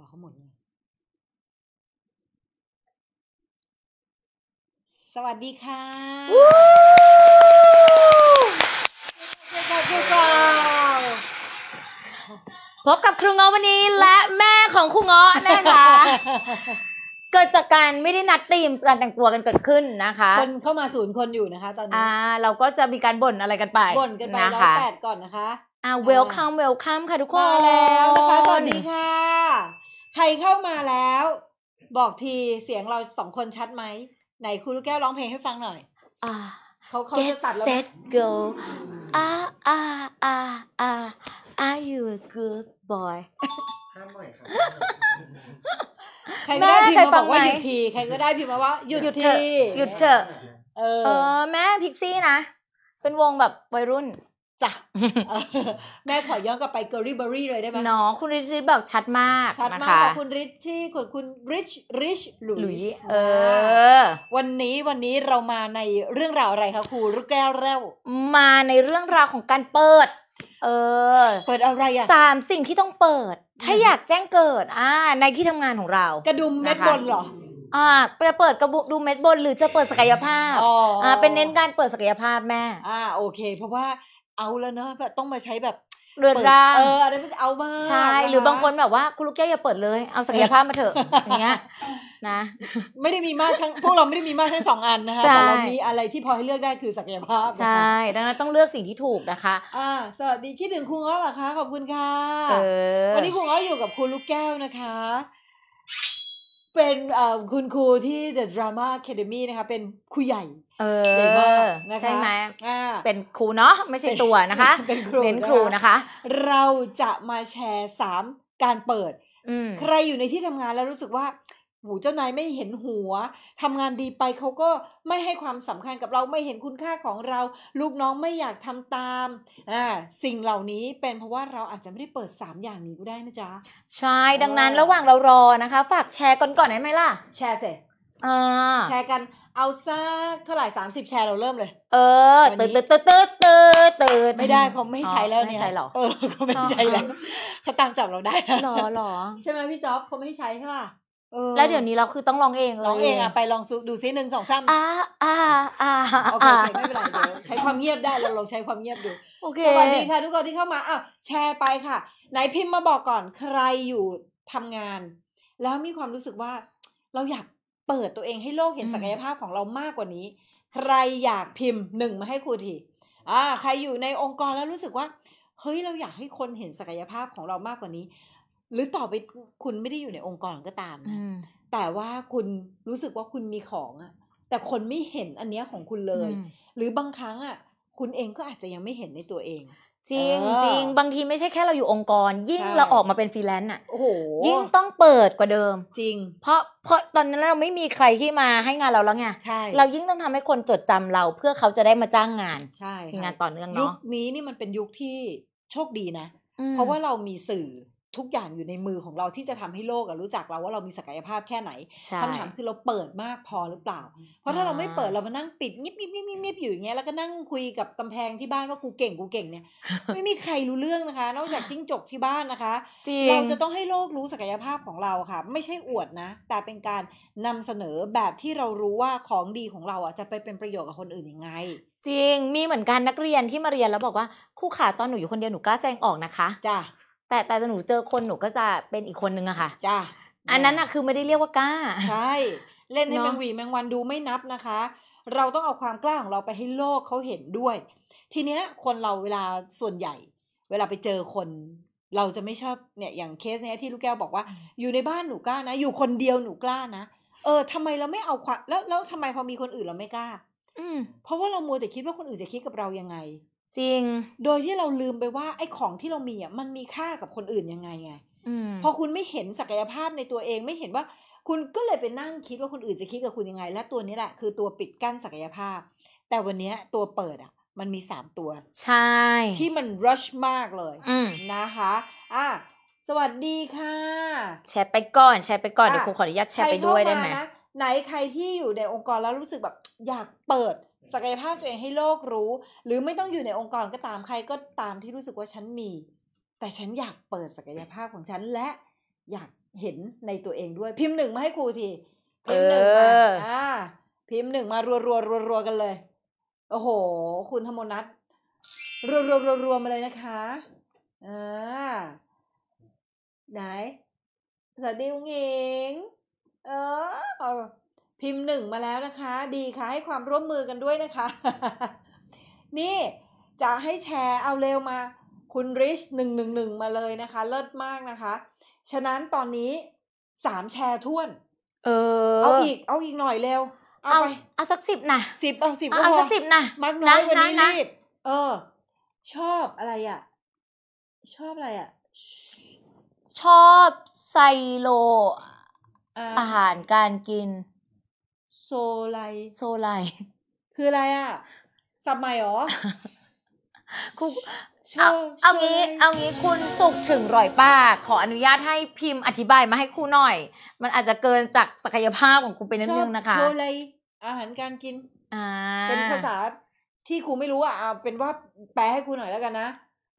รอเขาหมดเลยสวัสดีค่ะ พบกับครูเงาะวันนี้และแม่ของครูเงาะนะคะ เกิดจากการไม่ได้นัดตีมการแต่งตัวกันเกิดขึ้นนะคะ คนเข้ามาศูนย์คนอยู่นะคะ ตอนนี้ อ่าเราก็จะมีการบ่นอะไรกันไป บ่นกันไปร้อยแปดก่อนนะคะ อ่าเวลคัมเวลคัมค่ะทุกคนมาแล้ว นะคะ สวัสดีค่ะใครเข้ามาแล้ว บอกทีเสียงเราสองคนชัดไหมไหนครูลูกแก้วร้องเพลงให้ฟังหน่อย อ่าเขาเขาจะตัดแล้ว set go ah อ h ah อ h are you a good boy ห้ามหน่อยครับใครก็ได้พิมพ์มาบอกว่าหยุดที ใครก็ได้พิมพ์มาว่าหยุดหยุดทีหยุดเถอะเออแม่พิกซี่นะ เป็นวงแบบวัยรุ่นจ้ะแม่ขอย้อนกลับไปเกอรี่เบอรี่เลยได้ไหมน้องคุณริชบอกชัดมากชัดมาก คุณริชที่คุณคุณริชริชหลุยเออวันนี้วันนี้เรามาในเรื่องราวอะไรคะครูลูกแก้วเร็วมาในเรื่องราวของการเปิด เออ เปิดอะไรอ่ะสามสิ่งที่ต้องเปิด ถ้าอยากแจ้งเกิด อ่า ในที่ทำงานของเรา กระดุมเม็ดบนเหรอ อ่าจะเปิดกระบุดูเม็ดบน หรือจะเปิดศักยภาพอ๋ออ่าเป็นเน้นการเปิดศักยภาพแม่อ่าโอเค เพราะว่าเอาแล้วเนอะแบบต้องมาใช้แบบเรือนร่างเอออะไรไม่เอามากใช่หรือบางคนแบบว่าคุณลูกแก้วอย่าเปิดเลยเอาศักยภาพมาเถอะอย่างเงี้ยนะ ไม่ได้มีมากทั้งพวกเราไม่ได้มีมากทั้งสองอันนะคะแต่เรามีอะไรที่พอให้เลือกได้คือศักยภาพใช่ดังนั้นต้องเลือกสิ่งที่ถูกนะคะอ่าสวัสดีคิดถึงคุณอ้อเหรอคะ ขอบคุณค่ะวันนี้คุณอ้ออยู่กับคุณลูกแก้วนะคะเป็นคุณครูที่ The Drama Academy นะคะ เป็นครูใหญ่ เออ ใช่ไหมเป็นครูเนาะ ไม่ใช่ตัวนะคะเป็นครูเป็นครูนะคะ เราจะมาแชร์สามการเปิด ใครอยู่ในที่ทำงานแล้วรู้สึกว่าหูเจ้านายไม่เห็นหัว ทำงานดีไปเขาก็ไม่ให้ความสำคัญกับเราไม่เห็นคุณค่าของเรา ลูกน้องไม่อยากทำตามอ่าสิ่งเหล่านี้เป็นเพราะว่าเราอาจจะไม่ได้เปิด 3 อย่างนี้ก็ได้นะจ๊ะใช่ ดังนั้นระหว่างเรารอนะคะ ฝากแชร์ก่อนก่อนได้ไหมล่ะแชร์เสร็จแชร์กันเอาซักเท่าไหร่30 แชร์เราเริ่มเลย เออตืดตืดตืดตืดตืดตไม่ได้เขาไม่ใช้แล้วเนี่ยไม่ใช้หรอเออเขาไม่ใช้แล้วเขาตามจับเราได้หรอหรอใช่ไหมพี่จ๊อบเขาไม่ใช้ใช่ป่ะแล้วเดี๋ยวนี้เราคือต้องลองเองลองเองอะไปลองดูซิหนึ่งสองสามอ่าอ่าอ่าโอเคไม่เป็นไรเดี๋ยวใช้ความเงียบได้เราลองใช้ความเงียบดูโอเคสวัสดีค่ะทุกคนที่เข้ามาอ่ะแชร์ไปค่ะ ไหนพิมพ์มาบอกก่อน ใครอยู่ทำงาน แล้วมีความรู้สึกว่าเราอยากเปิดตัวเองให้โลกเห็นศักยภาพของเรามากกว่านี้ ใครอยากพิมพ์หนึ่งมาให้ครูทีอ่า ใครอยู่ในองค์กรแล้วรู้สึกว่าเฮ้ยเราอยากให้คนเห็นศักยภาพของเรามากกว่านี้หรือต่อไปคุณไม่ได้อยู่ในองค์กรก็ตามนะแต่ว่าคุณรู้สึกว่าคุณมีของอะแต่คนไม่เห็นอันเนี้ยของคุณเลย หรือบางครั้งอะคุณเองก็อาจจะยังไม่เห็นในตัวเอง จริงจริงบางทีไม่ใช่แค่เราอยู่องค์กร ยิ่งเราออกมาเป็นฟรีแลนซ์อ่ะโอ้ยิ่งต้องเปิดกว่าเดิม จริง เพราะเพราะตอนนั้นเราไม่มีใครที่มาให้งานเราแล้วไงใช่เรายิ่งต้องทำให้คนจดจำเรา เพื่อเขาจะได้มาจ้างงานใช่งานต่อเนื่องเนาะยุคนี้นี่มันเป็นยุคที่โชคดีนะ เพราะว่าเรามีสื่อทุกอย่างอยู่ในมือของเราที่จะทำให้โลกรู้จักเราว่าเรามีศักยภาพแค่ไหนคำถามคือเราเปิดมากพอหรือเปล่า เพราะถ้าเราไม่เปิดเรามานั่งปิดเงียบเงียบเงียบอยู่อย่างเงี้ยแล้วก็นั่งคุยกับกำแพงที่บ้านว่ากูเก่งกูเก่งเนี่ยไม่มีใครรู้เรื่องนะคะนอกจากจิ้งจกที่บ้านนะคะเราจะต้องให้โลกรู้ศักยภาพของเราค่ะไม่ใช่อวดนะ แต่เป็นการนำเสนอแบบที่เรารู้ว่าของดีของเราอ่ะจะไปเป็นประโยชน์กับคนอื่นยังไงจริงมีเหมือนกันนักเรียนที่มาเรียนแล้วบอกว่าครูขาตอนหนูอยู่คนเดียวหนูกล้าแจ้งออกนะคะจ้ะแต่แต่หนูเจอคนหนูก็จะเป็นอีกคนนึงอะค่ะจ้าอันนั้นอะคือไม่ได้เรียกว่ากล้าใช่เล่นให้แมงวีแมงวันดูไม่นับนะคะ เราต้องเอาความกล้าของเราไปให้โลกเขาเห็นด้วย ทีเนี้ย คนเราเวลาส่วนใหญ่ เวลาไปเจอคน เราจะไม่ชอบเนี่ยอย่างเคสเนี้ยที่ลูกแก้วบอกว่า อยู่ในบ้านหนูกล้านะอยู่คนเดียวหนูกล้านะเออทำไมเราไม่เอาความแล้วแล้วทำไมพอมีคนอื่นเราไม่กล้า อืมเพราะว่าเรามัวแต่คิดว่าคนอื่นจะคิดกับเรายังไงจริงโดยที่เราลืมไปว่า ไอ้ของที่เรามีอ่ะมันมีค่ากับคนอื่นยังไงไงพอคุณไม่เห็นศักยภาพในตัวเองไม่เห็นว่าคุณก็เลยไปนั่งคิดว่าคนอื่นจะคิดกับคุณยังไง และตัวนี้แหละคือตัวปิดกั้นศักยภาพ แต่วันนี้ตัวเปิดอ่ะมันมีสามตัว ใช่ ที่มัน rush มากเลยนะคะอ่ะสวัสดีค่ะ แชร์ไปก่อนแชร์ไปก่อนเดี๋ยวคุณขออนุญาตแชร์ไปด้วยได้ไหมไหนใครที่อยู่ในองค์กรแล้วรู้สึกแบบ อยากเปิดศักยภาพตัวเองให้โลกรู้ หรือไม่ต้องอยู่ในองค์กรก็ตามใครก็ตามที่รู้สึกว่าฉันมี แต่ฉันอยากเปิดศักยภาพของฉัน และอยากเห็นในตัวเองด้วย พิมพ์หนึ่งมาให้ครูทีพิมพ์หนึ่งมาาพิมพ์หนึ่งมารัวรัวรัวรัวกันเลย โอ้โห คุณธรรมนัทรัวรัวรัวรัวมาเลยนะคะอ่าไหนสวัสดีคุณหญิงเออพิมพ์หนึ่งมาแล้วนะคะ ดีค่ะให้ความร่วมมือกันด้วยนะคะ นี่จะให้แชร์เอาเร็วมา คุณริชหนึ่งหนึ่งหนึ่งมาเลยนะคะ เลิศมากนะคะ ฉะนั้นตอนนี้สามแชร์ท่วน เออเอาอีกเอาอีกหน่อยเร็วเอาเอาสักสิบนะสิบเอาสิบเอาสักสิบนะมักน้อยวันนี้รีบเออ ชอบอะไรอ่ะ ชอบอะไรอ่ะ ชอบไซโลอาหารการกิน โซไลโซไลคืออะไรอ่ะสับใหม่หรอคุณเอาเอางี้ เอางี้คุณสุขถึงร่อยป้า ขออนุญาตให้พิมพ์อธิบายมาให้ครูหน่อย มันอาจจะเกินจากศักยภาพของคุณไปนิดนึงนะคะโซไลอาหารการกิน อ่า เป็นภาษาที่ครูไม่รู้อ่ะเอาเป็นว่าแปลให้ครูหน่อยแล้วกันนะ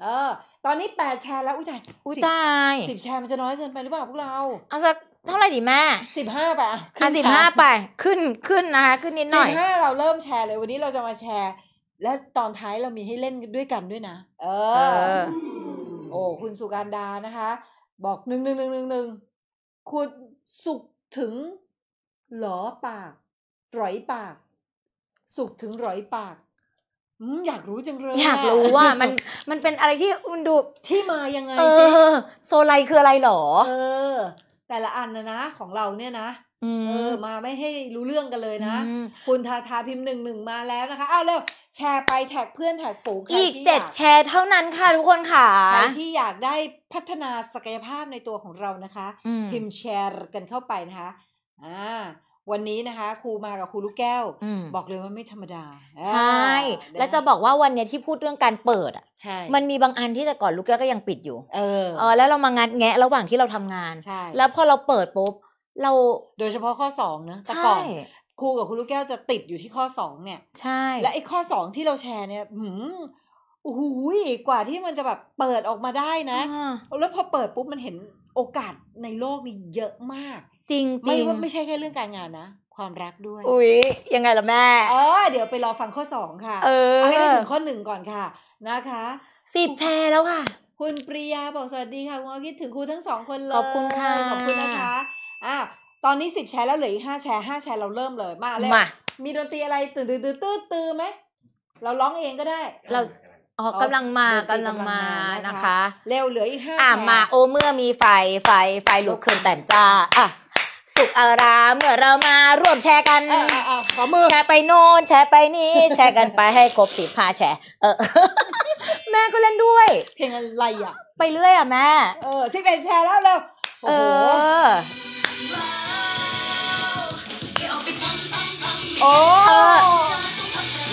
เออ ตอนนี้แปดแชร์แล้วอุ้ยตายอุ้ยตายสิบแชร์มันจะน้อยเกินไปหรือเปล่าพวกเราเอาสักเท่าไหร่ดีแม่สิบห้าไปอ่ะสิบห้าไป ขึ้นขึ้นนะคะขึ้นนิดหน่อยสิบห้าเราเริ่มแชร์เลยวันนี้เราจะมาแชร์ และตอนท้ายเรามีให้เล่นด้วยกันด้วยนะ เออ โอ้คุณสุการดานะคะ บอกหนึ่งหนึ่งหนึ่งหนึ่งหนึ่งคุณสุกถึงหลอปากร้อยปาก สุกถึงร้อยปากอยากรู้จังเลยอยากรู้ว่ามันมันเป็นอะไรที่มันดูที่มายังไงสิโซไลคืออะไรหรอ เออแต่ละอันนะนะของเราเนี่ยนะเออมาไม่ให้รู้เรื่องกันเลยนะ คุณทาทาพิมพ์หนึ่งหนึ่งมาแล้วนะคะ อ้าวเร็วแชร์ไปแท็กเพื่อนแท็กฝูงอีกเจ็ดแชร์เท่านั้นค่ะ ทุกคนค่ะใครที่อยากได้พัฒนาศักยภาพในตัวของเรานะคะ พิมพ์แชร์กันเข้าไปนะคะอ่าวันนี้นะคะครูมากับครูลูกแก้วบอกเลยว่าไม่ธรรมดาใช่ แล้วจะบอกว่าวันนี้ที่พูดเรื่องการเปิดอ่ะมันมีบางอันที่แต่ก่อนลูกแก้วก็ยังปิดอยู่เออเออแล้วเรามางานแงะระหว่างที่เราทำงานใช่แล้วพอเราเปิดปุ๊บเราโดยเฉพาะข้อสองนะใช่ก่อน ครูกับครูลูกแก้วจะติดอยู่ที่ข้อสองเนี่ยใช่ และไอ้ข้อสองที่เราแชร์เนี่ยหืมโอ้โหกว่าที่มันจะแบบเปิดออกมาได้นะ แล้วพอเปิดปุ๊บมันเห็นโอกาสในโลกนี้เยอะมากจริงจริงไม่ไม่ใช่แค่เรื่องการงานนะ ความรักด้วย อุ๊ย ยังไงล่ะแม่เออเดี๋ยวไปรอฟังข้อสองค่ะ เออให้ได้ถึงข้อหนึ่งก่อนค่ะ นะคะ สิบแชร์แล้วค่ะ คุณปริยาบอกสวัสดีค่ะคุณอคิดถึงครูทั้งสองคนเลย ขอบคุณค่ะ ขอบคุณนะคะอ่ะตอนนี้สิบแชร์แล้วเหลืออีกห้าแชร์ ห้าแชร์เราเริ่มเลย มาเลยมีดนตรีอะไรตื่นตื่นตื่นตื่นตืไหมเราร้องเองก็ได้ เราอ๋อกำลังมากำลังมา นะคะ เร็วเหลืออีกห้าอ่ะมา โอเมื่อมีไฟ ไฟ ไฟลุกขึ้นแต่มจ้าอ่ะสุขอาไาเมื่อเรามาร่วมแชร์กันขอมือแชร์ไปโน่นแชร์ไปนี่แชร์กันไปให้ครบสิบพาแชร์เออแม่ก็เล่นด้วยเพลงอะไรอ่ะไปเรื่อยอ่ะ แม่เออสิบเอ็ดแชร์แล้วเร็วเออโอ้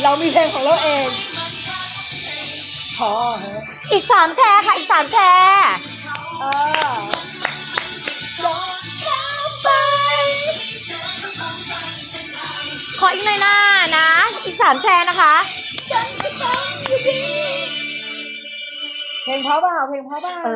เรามีเพลงของเราเองพออีกสามแชร์ค่ะอีกสามแชร์ขออีกหน่อยหน้านะ อีกสามแชร์นะคะ เพลงเพราะเปล่าเพลงเพราะเปล่าเอ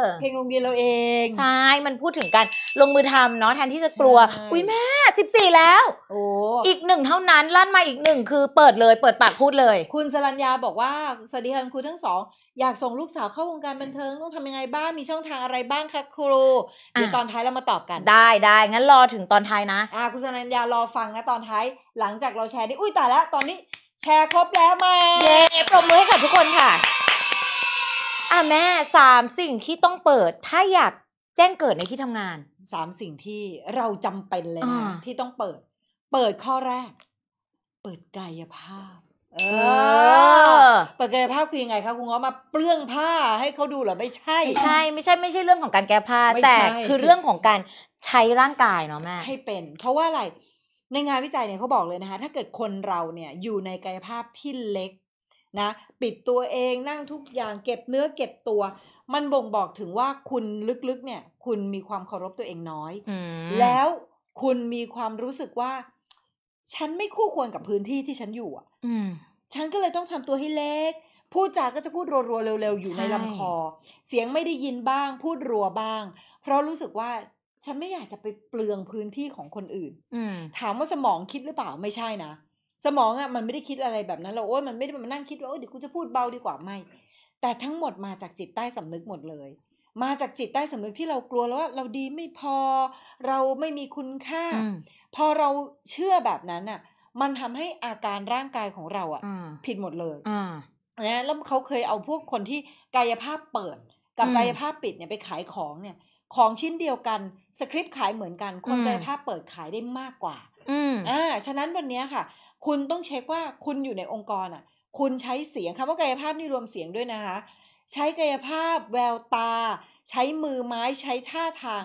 อเพลงโรงเรียนเราเอง ใช่มันพูดถึงการลงมือทำเนาะแทนที่จะกลัว อุ้ยแม่สิบสี่แล้วโอ้อีกหนึ่งเท่านั้นลั่นมาอีกหนึ่ง คือเปิดเลยเปิดปากพูดเลย คุณสรัญญาบอกว่า สวัสดีค่ะคุณทั้งสองอยากส่งลูกสาวเข้าวงการบันเทิงต้องทำยังไงบ้าง มีช่องทางอะไรบ้างคะครูเดี๋ยวตอนท้ายเรามาตอบกันได้ได้งั้นรอถึงตอนท้ายนะอ่าคุณสนัญญารอฟังนะตอนท้ายหลังจากเราแชร์นี่อุ้ยแต่ละตอนนี้ แชร์ครบแล้วมาเย้ปรบมือให้กับทุกคนค่ะอ่ะแม่สามสิ่งที่ต้องเปิด ถ้าอยากแจ้งเกิดในที่ทำงานสามสิ่งที่เราจำเป็นเลยนะที่ต้องเปิด เปิดข้อแรก เปิดกายภาพเออปกจจัยภาพคือยังไงคะคุณง้อมาเปลื้องผ้าให้เขาดูเหรอ ไม่ใช่ไม่ใช่ ไม่ใช่ ไม่ใช่เรื่องของการแก้ผ้า แต่คือเรื่องของการใช้ร่างกายเนาะแม่ให้เป็นเพราะว่าอะไรในงานวิจัยเนี่ยเขาบอกเลยนะคะ ถ้าเกิดคนเราเนี่ย อยู่ในกายภาพที่เล็กนะ ปิดตัวเองนั่งทุกอย่างเก็บเนื้อเก็บตัว มันบ่งบอกถึงว่าคุณลึกๆ เนี่ย คุณมีความเคารพตัวเองน้อยแล้วคุณมีความรู้สึกว่าฉันไม่คู่ควรกับพื้นที่ที่ฉันอยู่อ่ะฉันก็เลยต้องทำตัวให้เล็ก พูดจาก็จะพูดรัวๆเร็วๆอยู่ในลำคอ เสียงไม่ได้ยินบ้าง พูดรัวบ้าง เพราะรู้สึกว่าฉันไม่อยากจะไปเปลืองพื้นที่ของคนอื่นถามว่าสมองคิดหรือเปล่าไม่ใช่นะ สมองอะ่ะมันไม่ได้คิดอะไรแบบนั้น เราโอ้ยมันไม่ได้มานั่งคิดว่าเดี๋ยวกูจะพูดเบาดีกว่าไม่แต่ทั้งหมดมาจากจิตใต้สำนึกหมดเลยมาจากจิตใต้สำนึกที่เรากลัวแล้วว่าเราดีไม่พอเราไม่มีคุณค่า พอเราเชื่อแบบนั้นอ่ะ มันทำให้อาการร่างกายของเราอ่ะผิดหมดเลยนะแล้วเขาเคยเอาพวกคนที่กายภาพเปิด กับกายภาพปิดเนี่ยไปขายของเนี่ย ของชิ้นเดียวกันสคริปต์ขายเหมือนกันคนกายภาพเปิดขายได้มากกว่าอ่าฉะนั้นวันนี้ค่ะ คุณต้องเช็คว่าคุณอยู่ในองค์กรอ่ะ คุณใช้เสียงคำว่ากายภาพนี่รวมเสียงด้วยนะคะใช้กายภาพแววตา ใช้มือไม้ใช้ท่าทาง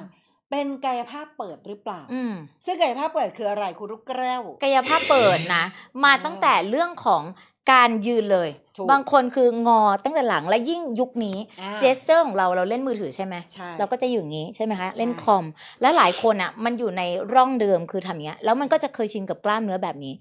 เป็นกายภาพเปิดหรือเปล่า อืมซึ่งกายภาพเปิดคืออะไรคุณรูกแก้ว กายภาพเปิดนะมาตั้งแต่เรื่องของการยืนเลย บางคนคืองอตั้งแต่หลังและยิ่งยุคนี้เจสเจอร์ของเราเราเล่นมือถือใช่ไหมเราก็จะอยู่อย่างนี้ใช่ไหมคะเล่นคอม และหลายคนอ่ะมันอยู่ในร่องเดิมคือทำเงี้ยแล้วมันก็จะเคยชินกับกล้ามเนื้อแบบนี้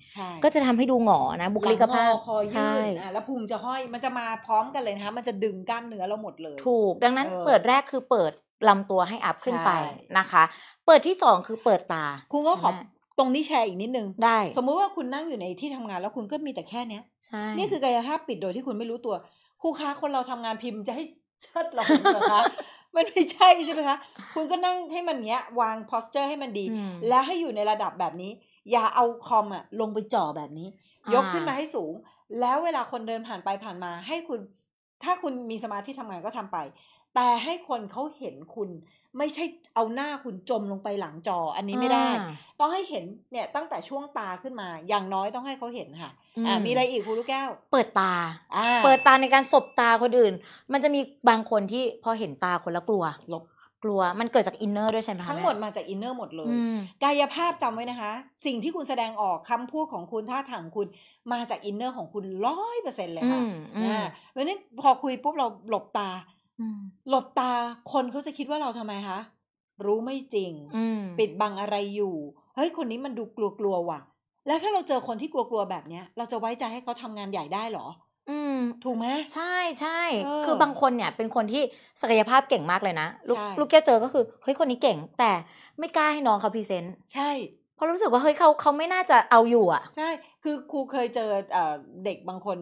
ก็จะทำให้ดูงอนะบุคลิกภาพคอยืนแล้วพุงจะห้อยมันจะมาพร้อมกันเลยนะคะมันจะดึงกล้ามเนื้อเราหมดเลย ถูกดังนั้นเปิดแรกคือเปิดลำตัวให้อัพขึ้นไปนะคะ เปิดที่สองคือเปิดตาคุณก็ขอตรงนี้แชร์อีกนิดนึงได้ สมมุติว่าคุณนั่งอยู่ในที่ทำงานแล้วคุณก็มีแต่แค่เนี้ย ใช่ นี่คือกายภาพปิดโดยที่คุณไม่รู้ตัว คู่ค้าคนเราทำงานพิมพ์จะให้ชัดเหรอคะ มันไม่ใช่ใช่ไหมคะ คุณก็นั่งให้มันเนี้ย วางโพสเจอร์ให้มันดี แล้วให้อยู่ในระดับแบบนี้ อย่าเอาคอมอะลงไปจ่อแบบนี้ ยกขึ้นมาให้สูง แล้วเวลาคนเดินผ่านไปผ่านมาให้คุณ ถ้าคุณมีสมาธิทำงานก็ทำไป แต่ให้คนเขาเห็นคุณไม่ใช่เอาหน้าคุณจมลงไปหลังจอ อันนี้ไม่ได้ ต้องให้เห็นเนี่ยตั้งแต่ช่วงตาขึ้นมา อย่างน้อยต้องให้เขาเห็นค่ะ อ่ามีอะไรอีกคุณลูกแก้ว เปิดตาเปิดตาในการสบตาคนอื่น มันจะมีบางคนที่พอเห็นตาคนแล้วกลัวลบกลัวมันเกิดจากอินเนอร์ด้วยใช่ไหมทั้งหมดมาจากอินเนอร์หมดเลย กายภาพจำไว้นะคะ สิ่งที่คุณแสดงออกคำพูดของคุณท่าทางคุณมาจากอินเนอร์ของคุณร้อยเปอร์เซ็นต์เลยค่ะนะเพราะนั้นพอคุยปุ๊บเราหลบตาหลบตาคนเขาจะคิดว่าเราทำไมคะ รู้ไม่จริงปิดบังอะไรอยู่เฮ้ยคนนี้มันดูกลัวๆว่ะ แล้วถ้าเราเจอคนที่กลัวๆแบบเนี้ยเราจะไว้ใจให้เขาทำงานใหญ่ได้เหรอ อืมถูกไหมใช่ใช่คือบางคนเนี่ย เป็นคนที่ศักยภาพเก่งมากเลยนะ ลูกลูกแกเจอก็คือเฮ้ยคนนี้เก่งแต่ไม่กล้าให้น้องเขาพรีเซนต์ใช่เพราะรู้สึกว่าเฮ้ยเขาเขาไม่น่าจะเอาอยู่อ่ะ ใช่ คือครูเคยเจอเอ่อเด็กบางคน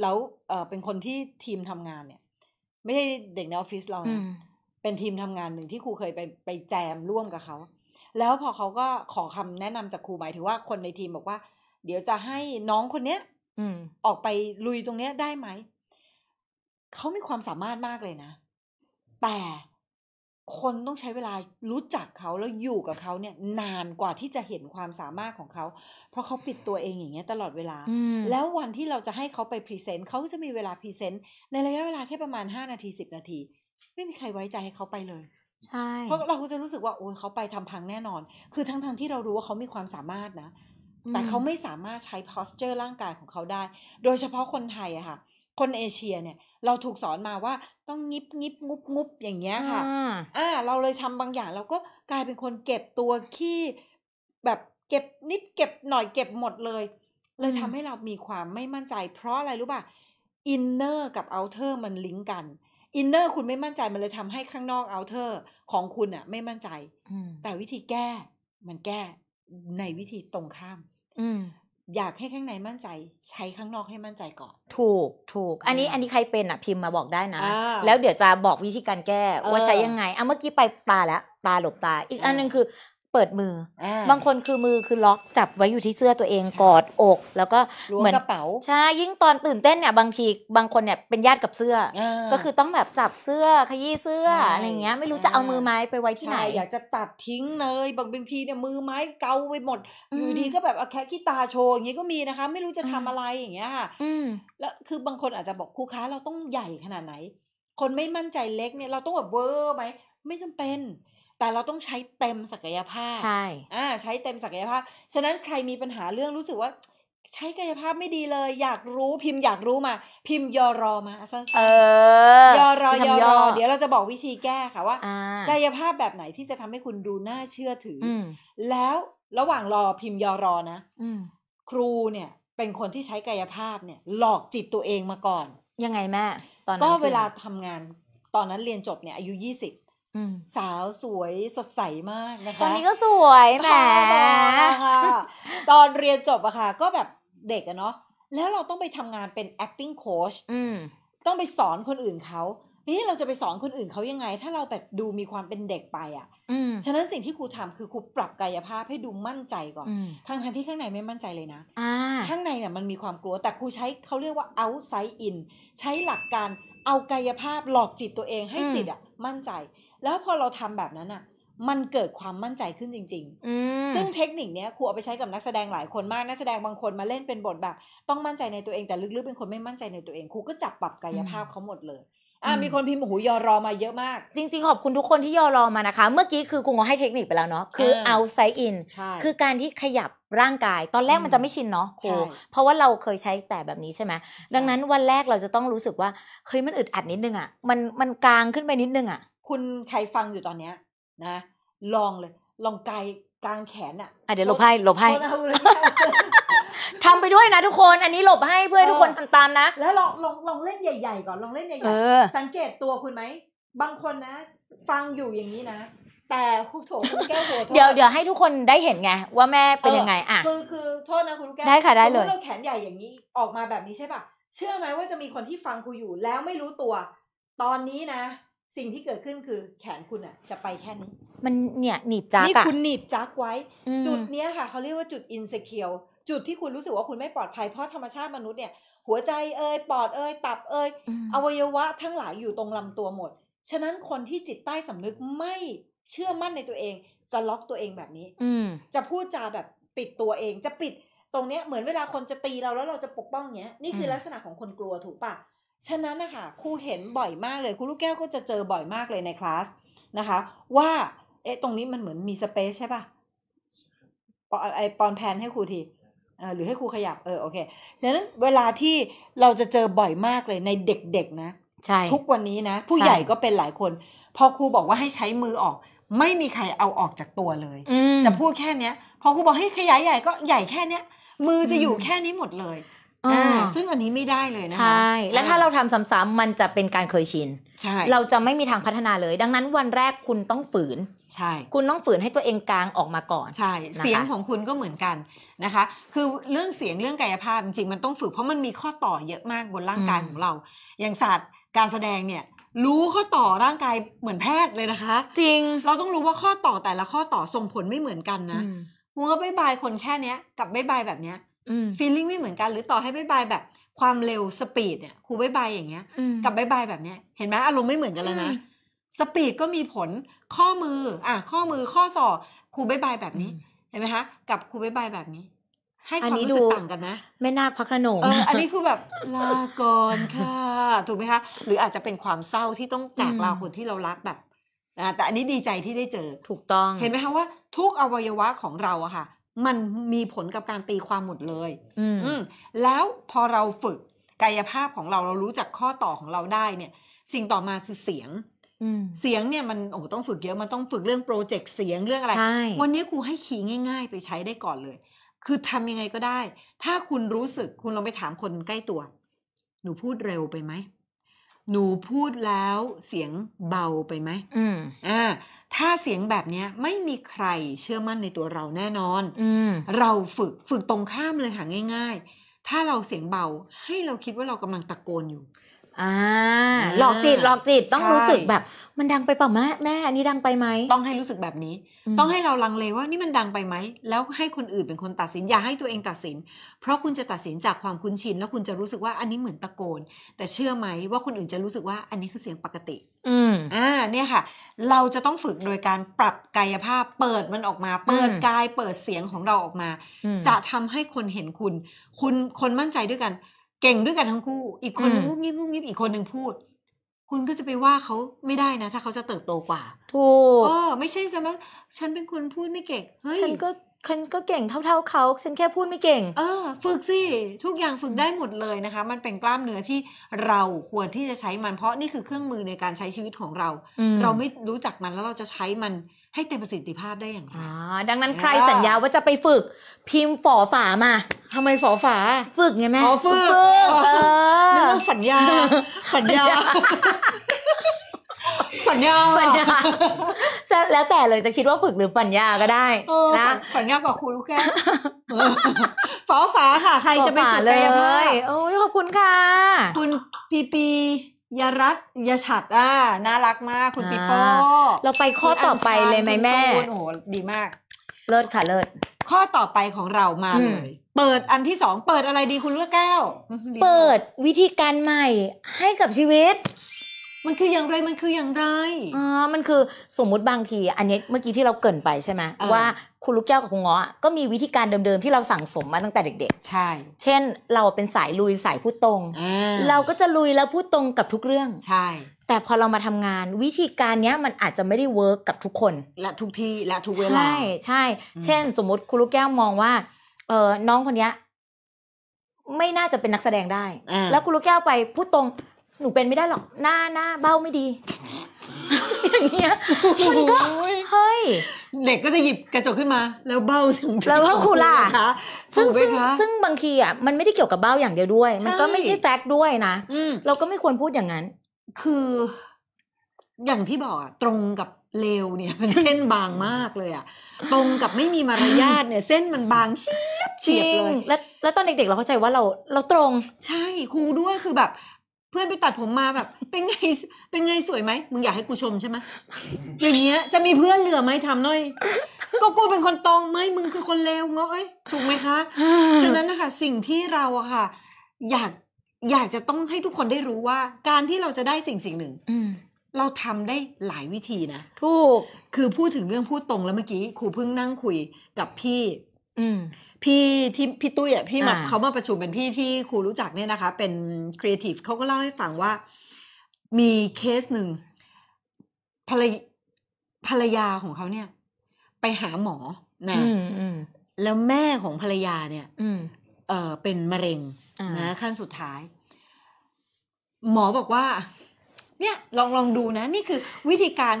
แล้วเอ่อเป็นคนที่ทีมทำงานเนี่ยไม่ใช่เด็กในออฟฟิศเราเป็นทีมทำงานหนึ่งที่ครูเคยไปไปแจมร่วมกับเขา แล้วพอเขาก็ขอคำแนะนำจากครูหมายถึงว่าคนในทีมบอกว่า เดี๋ยวจะให้น้องคนเนี้ยอืม ออกไปลุยตรงเนี้ยได้ไหม เขามีความสามารถมากเลยนะ แต่คนต้องใช้เวลารู้จักเขาแล้วอยู่กับเขาเนี่ย นานกว่าที่จะเห็นความสามารถของเขา เพราะเขาปิดตัวเองอย่างเงี้ยตลอดเวลาแล้ววันที่เราจะให้เขาไปพรีเซนต์เขาจะมีเวลาพรีเซนต์ในระยะเวลาแค่ประมาณ5นาที10นาที ไม่มีใครไว้ใจให้เขาไปเลยใช่เพราะเราก็จะรู้สึกว่าโอ้ยเขาไปทำพังแน่นอน คือทั้งทที่เรารู้ว่าเขามีความสามารถนะ แต่เขาไม่สามารถใช้ posture ร่างกายของเขาได้โดยเฉพาะคนไทยอะค่ะคนเอเชียเนี่ยเราถูกสอนมาว่าต้องงิบงิบงุบงุบอย่างเงี้ยค่ะอ่า เราเลยทำบางอย่างเราก็กลายเป็นคนเก็บตัวขี้แบบเก็บนิดเก็บหน่อยเก็บหมดเลย เลยทำให้เรามีความไม่มั่นใจเพราะอะไรรู้ป่ะอินเนอร์กับเอาเทอร์ มันลิงก์กันอินเนอร์คุณไม่มั่นใจมันเลยทำให้ข้างนอกเอาเทอร์ ของคุณอะไม่มั่นใจแต่วิธีแก้มันแก้ในวิธีตรงข้ามอยากให้ข้างในมั่นใจ ใช้ข้างนอกให้มั่นใจก่อน ถูก ถูก อันนี้ อันนี้ใครเป็นอ่ะพิมพ์มาบอกได้นะ แล้วเดี๋ยวจะบอกวิธีการแก้ว่าใช้ยังไงอ่ะเมื่อกี้ไปตาแล้วตาหลบตา อีกอันนึงคือเปิดมือบางคนคือมือคือล็อกจับไว้อยู่ที่เสื้อตัวเองกอดอก แล้วก็เหมือนกระเป๋าใช่ยิ่งตอนตื่นเต้นเนี่ยบางทีบางคนเนี่ยเป็นญาติกับเสื้อก็คือต้องแบบจับเสื้อขยี้เสื้ออะไรเงี้ยไม่รู้จะเอามือไม้ไปไว้ที่ไหนอยากจะตัดทิ้งเลย บางบางทีเนี่ยมือไม้เกาไปหมดอยู่ดีก็แบบเอาแค่ขี้ตาโชว์อย่างนี้ก็มีนะคะ ไม่รู้จะทำอะไรอย่างเงี้ยค่ะแล้วคือบางคนอาจจะบอกครูคะเราต้องใหญ่ขนาดไหน คนไม่มั่นใจเล็กเนี่ยเราต้องแบบเวอร์ไหมไม่จำเป็นแต่เราต้องใช้เต็มศักยภาพใช่อ่าใช้เต็มศักยภาพ ฉะนั้นใครมีปัญหาเรื่องรู้สึกว่า ใช้กายภาพไม่ดีเลย อยากรู้พิมพ์อยากรู้มา พิมพ์ยอรอมาสั้นๆเออยอรอยอรอเดี๋ยวเราจะบอกวิธีแก้ค่ะว่ากายภาพแบบไหนที่จะทำให้คุณดูน่าเชื่อถือ แล้วระหว่างรอพิมพ์ยอรอนะครูเนี่ยเป็นคนที่ใช้กายภาพเนี่ย หลอกจิตตัวเองมาก่อน ยังไงแม่ตอนนั้นก็เวลาทำงาน ตอนนั้นเรียนจบเนี่ยอายุยี่สิบสาวสวยสดใสมากนะคะ ตอนนี้ก็สวยแหมตอนเรียนจบอะค่ะ ก็แบบเด็กอะเนาะแล้วเราต้องไปทำงานเป็น acting coach ต้องไปสอนคนอื่นเขานียเราจะไปสอนคนอื่นเขายังไง ถ้าเราแบบดูมีความเป็นเด็กไปอะ่ะฉะนั้นสิ่งที่ครูทำคือครูปรับกายภาพให้ดูมั่นใจก่อนทางทันที่ข้างในไม่มั่นใจเลยนะข้างในเนี่ยมันมีความกลัวแต่ครูใช้เขาเรียกว่า outside in ใช้หลักการเอากายภาพหลอกจิตตัวเองให้จิตอ่ะมั่นใจแล้วพอเราทำแบบนั้นอะ่ะ มันเกิดความมั่นใจขึ้นจริงๆ ซึ่งเทคนิคเนี้ย ครูเอาไปใช้กับนักแสดงหลายคนมาก นักแสดงบางคนมาเล่นเป็นบทแบบ ต้องมั่นใจในตัวเองแต่ลึกๆเป็นคนไม่มั่นใจในตัวเองครูก็จับปรับกายภาพเขาหมดเลย อ่ามีคนพิมพ์หูยอรอมาเยอะมาก จริงๆขอบคุณทุกคนที่ยอรอมานะคะ เมื่อกี้คือครูงอให้เทคนิคไปแล้วเนาะคือเอาไซอินคือการที่ขยับร่างกาย ตอนแรกมันจะไม่ชินเนาะครูเพราะว่าเราเคยใช้แต่แบบนี้ใช่ไหมดังนั้นวันแรกเราจะต้องรู้สึกว่าเฮ้ยมันอึดอัดนิดนึงอ่ะมันมันกลางขึ้นไปนิดนึงอ่ะคุณใครฟังอยู่ตอนเนี้ยนะ ลองเลย ลองกายกลางแขนอะ่ะเดี๋ยวหลบให้หลบให้ ทำทำไปด้วยนะทุกคน อันนี้หลบให้เพื่อทุกคนทำตามนะ แล้วลองลองลองเล่นใหญ่ๆก่อนลองเล่นใหญ่ๆสังเกตตัวคุณไหมบางคนนะ ฟังอยู่อย่างนี้นะ แต่คุณโถคุณแก้วโถเดี๋ยวเดี๋ยวให้ทุกคนได้เห็นไงว่าแม่เป็นยังไงอ่ะ คือคือโทษนะคุณแก้วได้ค่ะได้เลยุเราแขนใหญ่อย่างนี้ออกมาแบบนี้ใช่ป่ะ เชื่อไหมว่าจะมีคนที่ฟังคุณอยู่ แล้วไม่รู้ตัว ตอนนี้นะสิ่งที่เกิดขึ้นคือแขนคุณอ่ะจะไปแค่นี้ มันเนี่ยหนีบจักนี่คุณหนีบจักไว้ จุดเนี้ยค่ะ เขาเรียกว่าจุดอินเซเคียวจุดที่คุณรู้สึกว่าคุณไม่ปลอดภัยเพราะธรรมชาติมนุษย์เนี่ย หัวใจเอ่ยปอดเอ่ยตับเอ่ยอวัยวะทั้งหลายอยู่ตรงลำตัวหมด ฉะนั้นคนที่จิตใต้สำนึกไม่เชื่อมั่นในตัวเองจะล็อกตัวเองแบบนี้ อืจะพูดจาแบบปิดตัวเองจะปิดตรงเนี้ยเหมือนเวลาคนจะตีเราแล้วเราจะปกป้องเงี้ยนี่คือลักษณะของคนกลัวถูกปะฉะนั้นนะคะครูเห็นบ่อยมากเลย ครูลูกแก้วก็จะเจอบ่อยมากเลยในคลาสนะคะว่า เอ๊ะ ตรงนี้มันเหมือนมีสเปซใช่ปะ่ะไอปอนแพนให้ครูทีหรือให้ครูขยับเออโอเคดังนั้นเวลาที่เราจะเจอบ่อยมากเลยในเด็กๆนะใช่ทุกวันนี้นะ ผู้ใหญ่ก็เป็นหลายคน พอครูบอกว่าให้ใช้มือออก ไม่มีใครเอาออกจากตัวเลยจะพูดแค่เนี้ยพอครูบอกให้ขยายใหญ่ก็ใหญ่แค่เนี้ย มือจะอยู่แค่นี้หมดเลยอ่าซึ่งอันนี้ไม่ได้เลยนะคะใช่และถ้าเราทำซ้ำๆมันจะเป็นการเคยชินใช่เราจะไม่มีทางพัฒนาเลย ดังนั้นวันแรกคุณต้องฝืนใช่คุณต้องฝืนให้ตัวเองกลางออกมาก่อนใช่เสียงของคุณก็เหมือนกันนะคะ คือเรื่องเสียงเรื่องกายภาพจริงๆมันต้องฝึกเพราะมันมีข้อต่อเยอะมากบนร่างกายของเราอย่างศาสตร์การแสดงเนี่ยรู้ข้อต่อร่างกายเหมือนแพทย์เลยนะคะ จริงเราต้องรู้ว่าข้อต่อแต่ละข้อต่อส่งผลไม่เหมือนกันนะมึงก็บายบายคนแค่เนี้ยกับบายบายแบบเนี้ยฟีลลิ่งไม่เหมือนกันหรือต่อให้บายบายแบบ ความเร็วสปีดเนี่ยครูบายบายอย่างเงี้ยกับบายบายแบบเนี้ยเห็นไหมอารมณ์ไม่เหมือนกันแล้วนะสปีดก็มีผลข้อมืออ่ะข้อมือข้อศอกครูบายบายแบบนี้ เห็นไหมคะ กับครูบายบายแบบนี้ ให้ความรู้สึกต่างกันนะไม่น่าพักขนมเอออันนี้คือแบบลาก่อนค่ะถูกไหมคะ หรืออาจจะเป็นความเศร้าที่ต้องจากลาคนที่เรารักแบบแต่อันนี้ดีใจที่ได้เจอถูกต้องเห็นไหมคะว่า ทุกอวัยวะของเราอะค่ะมันมีผลกับการตีความหมดเลย อืม แล้วพอเราฝึกกายภาพของเราเรารู้จักข้อต่อของเราได้เนี่ย สิ่งต่อมาคือเสียง เสียงเนี่ยมันโอ้ต้องฝึกเยอะ มันต้องฝึกเรื่องโปรเจกต์เสียงเรื่องอะไร วันนี้ครูให้ขี่ง่ายๆ ไปใช้ได้ก่อนเลย คือทำยังไงก็ได้ ถ้าคุณรู้สึกคุณลองไปถามคนใกล้ตัว หนูพูดเร็วไปไหมหนูพูดแล้วเสียงเบาไปไหม อืมอ่า ถ้าเสียงแบบเนี้ยไม่มีใครเชื่อมั่นในตัวเราแน่นอน อืมเราฝึกฝึกตรงข้ามเลยค่ะง่ายๆ ถ้าเราเสียงเบาให้เราคิดว่าเรากำลังตะโกนอยู่อ่าหลอกจิตหลอกจิตต้องรู้สึกแบบ มันดังไปเปล่าแม่แม่อันนี้ดังไปไหม ต้องให้รู้สึกแบบนี้ ต้องให้เราลังเลว่านี่มันดังไปไหม แล้วให้คนอื่นเป็นคนตัดสินอย่าให้ตัวเองตัดสิน เพราะคุณจะตัดสินจากความคุ้นชินแล้วคุณจะรู้สึกว่าอันนี้เหมือนตะโกน แต่เชื่อไหมว่าคนอื่นจะรู้สึกว่าอันนี้คือเสียงปกติ อืมอ่า เนี่ยค่ะ เราจะต้องฝึกโดยการปรับกายภาพเปิดมันออกมา เปิดกายเปิดเสียงของเราออกมา จะทำให้คนเห็นคุณ คุณคนมั่นใจด้วยกันเก่งด้วยกันทั้งคู่ อีกคนนึงงุ้มงิ้มงุ้มงิ้มอีกคนนึงพูด คุณก็จะไปว่าเขาไม่ได้นะ ถ้าเขาจะเติบโตกว่าถูกเออไม่ใช่จะไหาฉันเป็นคนพูดไม่เก่งเฮ้ยฉันก็ฉันก็เก่งเท่าๆเขาฉันแค่พูดไม่เก่ง เออฝึกสิทุกอย่างฝึกได้หมดเลยนะคะ มันเป็นกล้ามเนื้อที่เราควรที่จะใช้มันเพราะนี่คือเครื่องมือในการใช้ชีวิตของเราเราไม่รู้จักมันแล้วเราจะใช้มันให้เต็มประสิทธิภาพได้อย่างไรดังนั้นใครสัญญาว่าจะไปฝึกพิมพ์ฝอฝามาทำไมฝอฝาฝึกไงแม่ฝอฝึกนึกว่าสัญญาสัญญาสัญญาสัญญาแล้วแต่เลยจะคิดว่าฝึกหรือปัญญาก็ได้นะสัญญากับครูลูกแก้วฝอฝาค่ะ ใครจะไปฝึกเลยโอ้ยขอบคุณค่ะ คุณปีปียารัตยาฉัดอ่าน่ารักมากคุณปีโป้เราไปข้อต่อไปเลยไหมแม่โอ้โหดีมาก เลิศค่ะเลิศข้อต่อไปของเรามาเลย เปิดอันที่สองเปิดอะไรดีคุณลูกแก้ว เปิดวิธีการใหม่ให้กับชีวิตมันคืออย่างไรมันคืออย่างไรอ่ามันคือสมมุติบางที อันนี้เมื่อกี้ที่เราเกินไปใช่ไหมว่าคุณลูกแก้วกับคุณง้อก็มีวิธีการเดิมๆ ที่เราสั่งสมมาตั้งแต่เด็กๆใช่ เช่น เราเป็นสายลุยสายพูดตรงเราก็จะลุยแล้วพูดตรงกับทุกเรื่องใช่ แต่พอเรามาทำงาน วิธีการนี้มันอาจจะไม่ได้เวิร์กกับทุกคน และทุกที่และทุกเวลาใช่ใช่เช่น สมมติคุณลูกแก้วมองว่าเออน้องคนนี้ไม่น่าจะเป็นนักแสดงได้แล้วคุณลูกแก้วไปพูดตรงหนูเป็นไม่ได้หรอกหน้าหน้าเบ้าไม่ดีอย่างเงี้ยมันก็เฮ้ย เด็กก็จะหยิบกระจกขึ้นมา แล้วเบ้าถึงแล้วเบ้าคุณล่ะซึ่งซึ่งบางทีอ่ะมันไม่ได้เกี่ยวกับเบ้าอย่างเดียวด้วย มันก็ไม่ใช่แฟกต์ด้วยนะเราก็ไม่ควรพูดอย่างนั้น คือ อย่างที่บอกอ่ะตรงกับเลวเนี่ย มันเส้นบางมากเลย อ่ะ ตรงกับไม่มีมารยาทเนี่ย เส้นมันบางเฉียบเฉียบเลย แล้วแล้วตอนเด็ก ๆ เราเข้าใจว่าเรา เราตรงใช่ครูด้วยคือแบบพื่อนไปตัดผมมาแบบ เป็นไงเป็นไงสวยไหมมึงอยากให้กูชมใช่ไหมอย่างเงี้ยจะมีเพื่อนเหลือไหมถามหน่อยก็กูเป็นคนตรงไหมมึงคือคนเลวเงาเอ้ยถูกไหมคะฉะนั้นนะคะสิ่งที่เราอะค่ะ อยากอยากจะต้องให้ทุกคนได้รู้ว่า การที่เราจะได้สิ่งสิ่งหนึ่งเราทำได้หลายวิธีนะถูกคือพูดถึงเรื่องพูดตรงแล้วเมื่อกี้ครูเพิ่งนั่งคุยกับพี่อพี่ที่พี่ตุ้ยอ่ะพี่มาเขามาประชุมเป็นพี่ที่ครูรู้จักเนี่ยนะคะ เป็นครีเอทีฟเขาก็เล่าให้ฟังว่ามีเคสหนึ่งภรรภรรยาของเขาเนี่ย ไปหาหมอนะออแล้วแม่ของภรรยาเนี่ย อืเออเป็นมะเร็งนะขั้นสุดท้าย หมอบอกว่า เนี่ยลองลองดูนะ นี่คือวิธีการ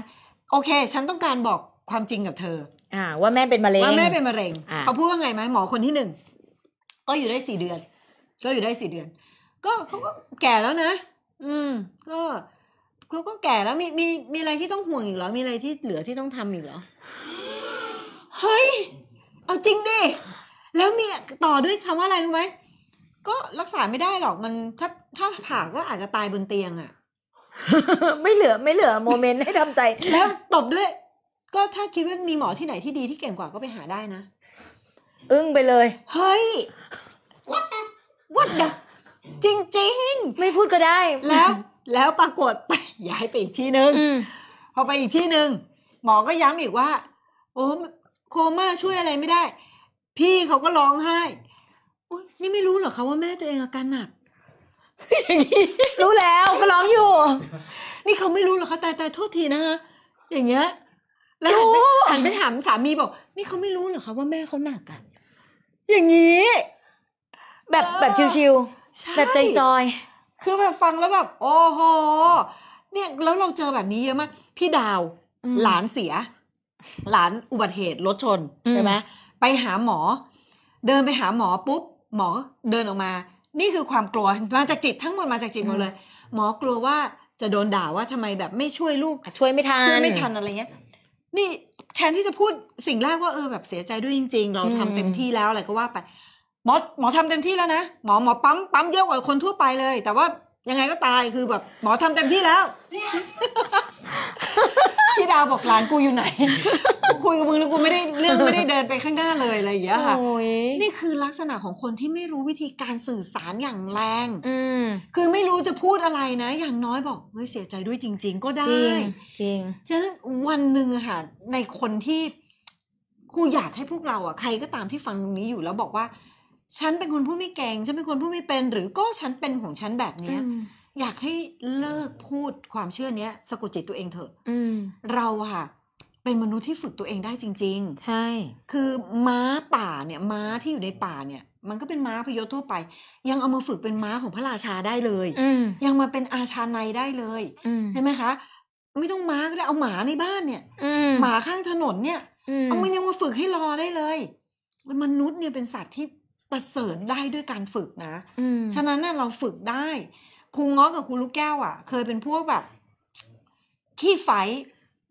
โอเค ฉันต้องการบอกความจริงกับเธออ่ว่าแม่เป็นมะเร็งว่าแม่เป็นมะเร็ง เขาพูดว่าไงไหมหมอคนที่หนึ่งก็อยู่ได้สี่เดือน ก็อยู่ได้สี่เดือน ก็เขาก็แก่แล้วนะอืม ก็เขาก็แก่แล้วมีมีมีอะไรที่ต้องห่วงอีกเหรอมีอะไรที่เหลือที่ต้องทำอีกเหรอเฮ้ยเอาจริงดิแล้วมีต่อด้วยคำว่าอะไรรู้ไหมก็รักษาไม่ได้หรอกมันถ้าถ้าผ่าก็อาจจะตายบนเตียงอ่ะไม่เหลือไม่เหลือโมเมนต์ให้ทำใจ แล้วตบด้วยก็ถ้าคิดว่ามีหมอที่ไหนที่ดีที่เก่งกว่าก็ไปหาได้นะ อึ้งไปเลยเฮ้ยวัดว t h จริงจริงไม่พูดก็ได้ แล้ว แล้วปรากฏไปย้ายไปอีกที่หนึ่งพอไปอีกที่หนึ่งหมอก็ย้ำอีกว่าโอ้โคม่าช่วยอะไรไม่ได้ พี่เขาก็ร้องไห้อุยนี่ไม่รู้เหรอคะว่าแม่ตัวเองอาการหนักอย่างนี้รู้แล้วก็ร้องอยู่ นี่เขาไม่รู้เหรอคะตายตายโทษทีนะคะอย่างเงี้ยแล้วหันไปถามสามีบอกนี่เขาไม่รู้เหรอคะว่าแม่เขาหนักกันอย่างนี้ แบบแบบชิวๆแบบใจจอย คือแบบฟังแล้วแบบโอ้โหเนี่ยแล้วเราเจอแบบนี้เยอะมากพี่ดาว หลานเสีย หลานอุบัติเหตุรถชนใช่ไหมไปหาหมอ เดินไปหาหมอปุ๊บหมอเดินออกมา นี่คือความกลัวมาจากจิตทั้งหมดมาจากจิตหมดเลย หมอกลัวว่าจะโดนด่าว่าทำไมแบบไม่ช่วยลูกช่วยไม่ทันช่วยไม่ทันอะไรเงี้ยนี่แทนที่จะพูดสิ่งแรกว่าเออแบบเสียใจด้วยจริงๆ เราทำเต็มที่แล้ว อะไรก็ว่าไป หมอหมอทำเต็มที่แล้วนะ หมอหมอปั๊มปั๊มเยอะกว่าคนทั่วไปเลย แต่ว่ายังไงก็ตายคือแบบ หมอทำเต็มที่แล้วพี่ดาวบอกหลานกูอยู่ไหนคุยกับมึงแล้วกูไม่ได้เรื่องไม่ได้เดินไปข้างหน้าเลยอะไรอย่างเงี้ยค่ะนี่คือลักษณะของคนที่ไม่รู้วิธีการสื่อสารอย่างแรงคือไม่รู้จะพูดอะไรนะ อย่างน้อยบอกเฮ้ยเสียใจด้วยจริง ๆ ก็ได้ จริงฉะนั้นวันหนึ่งอะค่ะในคนที่ครูอยากให้พวกเราอะใครก็ตามที่ฟังตรงนี้อยู่แล้วบอกว่า ฉันเป็นคนผู้ไม่เก่งฉันเป็นคนผู้ไม่เป็น หรือก็ฉันเป็นของฉันแบบเนี้ยอยากให้เลิกพูดความเชื่อเนี้ยสะกดจิตตัวเองเถอะเราค่ะเป็นมนุษย์ที่ฝึกตัวเองได้จริง ๆ ใช่ คือม้าป่าเนี่ยม้าที่อยู่ในป่าเนี่ย มันก็เป็นม้าพยศทั่วไป ยังเอามาฝึกเป็นม้าของพระราชาได้เลยยังมาเป็นอาชาในได้เลยใช่ไหมคะไม่ต้องม้าก็ได้เอาหมาในบ้านเนี่ยหมาข้างถนนเนี่ยเอามันยังมาฝึกให้รอได้เลยมนุษย์เนี่ยเป็นสัตว์ที่ประเสริฐได้ด้วยการฝึกนะฉะนั้นเราฝึกได้ครูง้อกับครูลูกแก้วอ่ะ เคยเป็นพวกแบบขี้ไฟ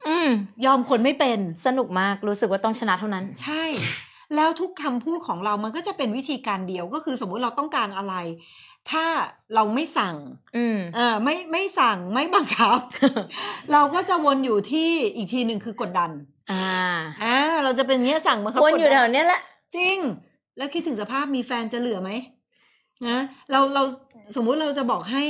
อืมยอมคนไม่เป็นสนุกมาก รู้สึกว่าต้องชนะเท่านั้น ใช่ แล้วทุกคำพูดของเรามันก็จะเป็นวิธีการเดียว ก็คือสมมุติเราต้องการอะไร ถ้าเราไม่สั่ง อืมเออไม่ไม่สั่งไม่บังคับ เราก็จะวนอยู่ที่อีกทีหนึ่งคือกดดัน อ่าอ่าเราจะเป็นเงี้ยสั่งมาครับวนอยู่แถวเนี้ยแหละ จริง แล้วคิดถึงสภาพมีแฟนจะเหลือไหมนะเราเราสมมุติเราจะบอกให้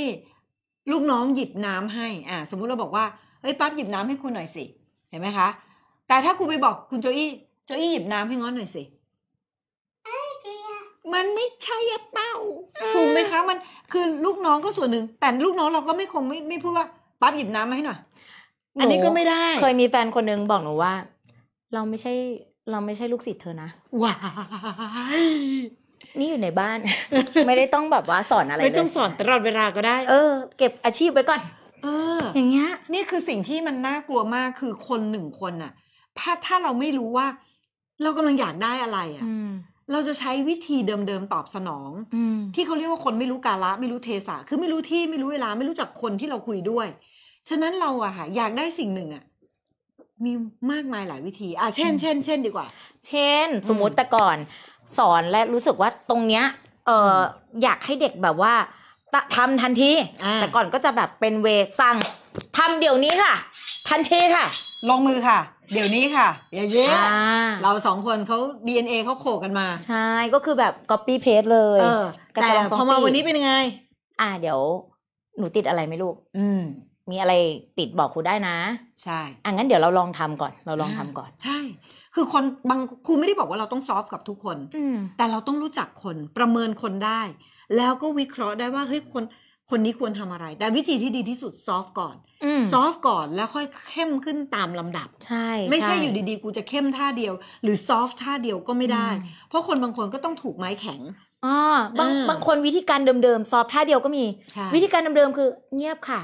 ลูกน้องหยิบน้ำให้อ่าสมมุติเราบอกว่าเฮ้ยปั๊บหยิบน้ำให้คุณหน่อยสิ เห็นไหมคะ แต่ถ้าคุณไปบอกคุณโจอี้โจอี้หยิบน้ำให้ง้อนหน่อยสิมันไม่ใช่เป้าถูกไหมคะ มันคือลูกน้องก็ส่วนหนึ่ง แต่ลูกน้องเราก็ไม่คงไม่ไม่พูดว่าปั๊บหยิบน้ำมาให้หน่อย อันนี้ก็ไม่ได้ เคยมีแฟนคนนึงบอกหนูว่า เราไม่ใช่เราไม่ใช่ลูกศิษย์เธอนะว้ายนี่อยู่ในบ้าน ไม่ได้ต้องแบบว่าสอนอะไรไม่ต้องสอนตลอดเวลาก็ได้ เออ เก็บอาชีพไว้ก่อน เออ อย่างเงี้ยนี่คือสิ่งที่มันน่ากลัวมากคือคนหนึ่งคนอะถ้าถ้าเราไม่รู้ว่า เรากำลังอยากได้อะไรอะเราจะใช้วิธีเดิมๆตอบสนองอที่เขาเรียกว่าคนไม่รู้กาละ ไม่รู้เทศะคือไม่รู้ที่ไม่รู้เวลา ไม่รู้จักคนที่เราคุยด้วย ฉะนั้นเราอะค่ะอยากได้สิ่งหนึ่งอะมีมากมายหลายวิธี อ่ะเช่นเช่นเช่นดีกว่า เช่น สมมติแต่ก่อนสอนและรู้สึกว่าตรงเนี้ยเอออยากให้เด็กแบบว่า ทำทันที แต่ก่อนก็จะแบบเป็นเวสั่ง ทำเดี๋ยวนี้ค่ะ ทันทีค่ะ ลงมือค่ะ เดี๋ยวนี้ค่ะอย่างเงี้ยเราสองคนเขา DNA เขาโขกกันมา ใช่ ก็คือแบบ copy paste เลยแต่พอมาวันนี้เป็นไงอ่าเดี๋ยวหนูติดอะไรไหมลูก อืมมีอะไรติดบอกครูได้นะ ใช่อ่งั้นเดี๋ยวเราลองทำก่อน เราลองทำก่อน ใช่ คือคนบางครูไม่ได้บอกว่าเราต้องซอฟกับทุกคนแต่เราต้องรู้จักคนประเมินคนได้ แล้วก็วิเคราะห์ได้ว่าเฮ้ยคนคนนี้ควรทำอะไร แต่วิธีที่ดีที่สุดซอฟก่อนซอฟก่อนแล้วค่อยเข้มขึ้นตามลำดับ ใช่ ไม่ใช่อยู่ดีๆ กูจะเข้มท่าเดียว หรือซอฟท่าเดียวก็ไม่ได้ เพราะคนบางคนก็ต้องถูกไม้แข็งอ๋อบางบางคนวิธีการเดิมๆซอฟท่าเดียวก็มีวิธีการเดิมๆคือเงียบค่ะ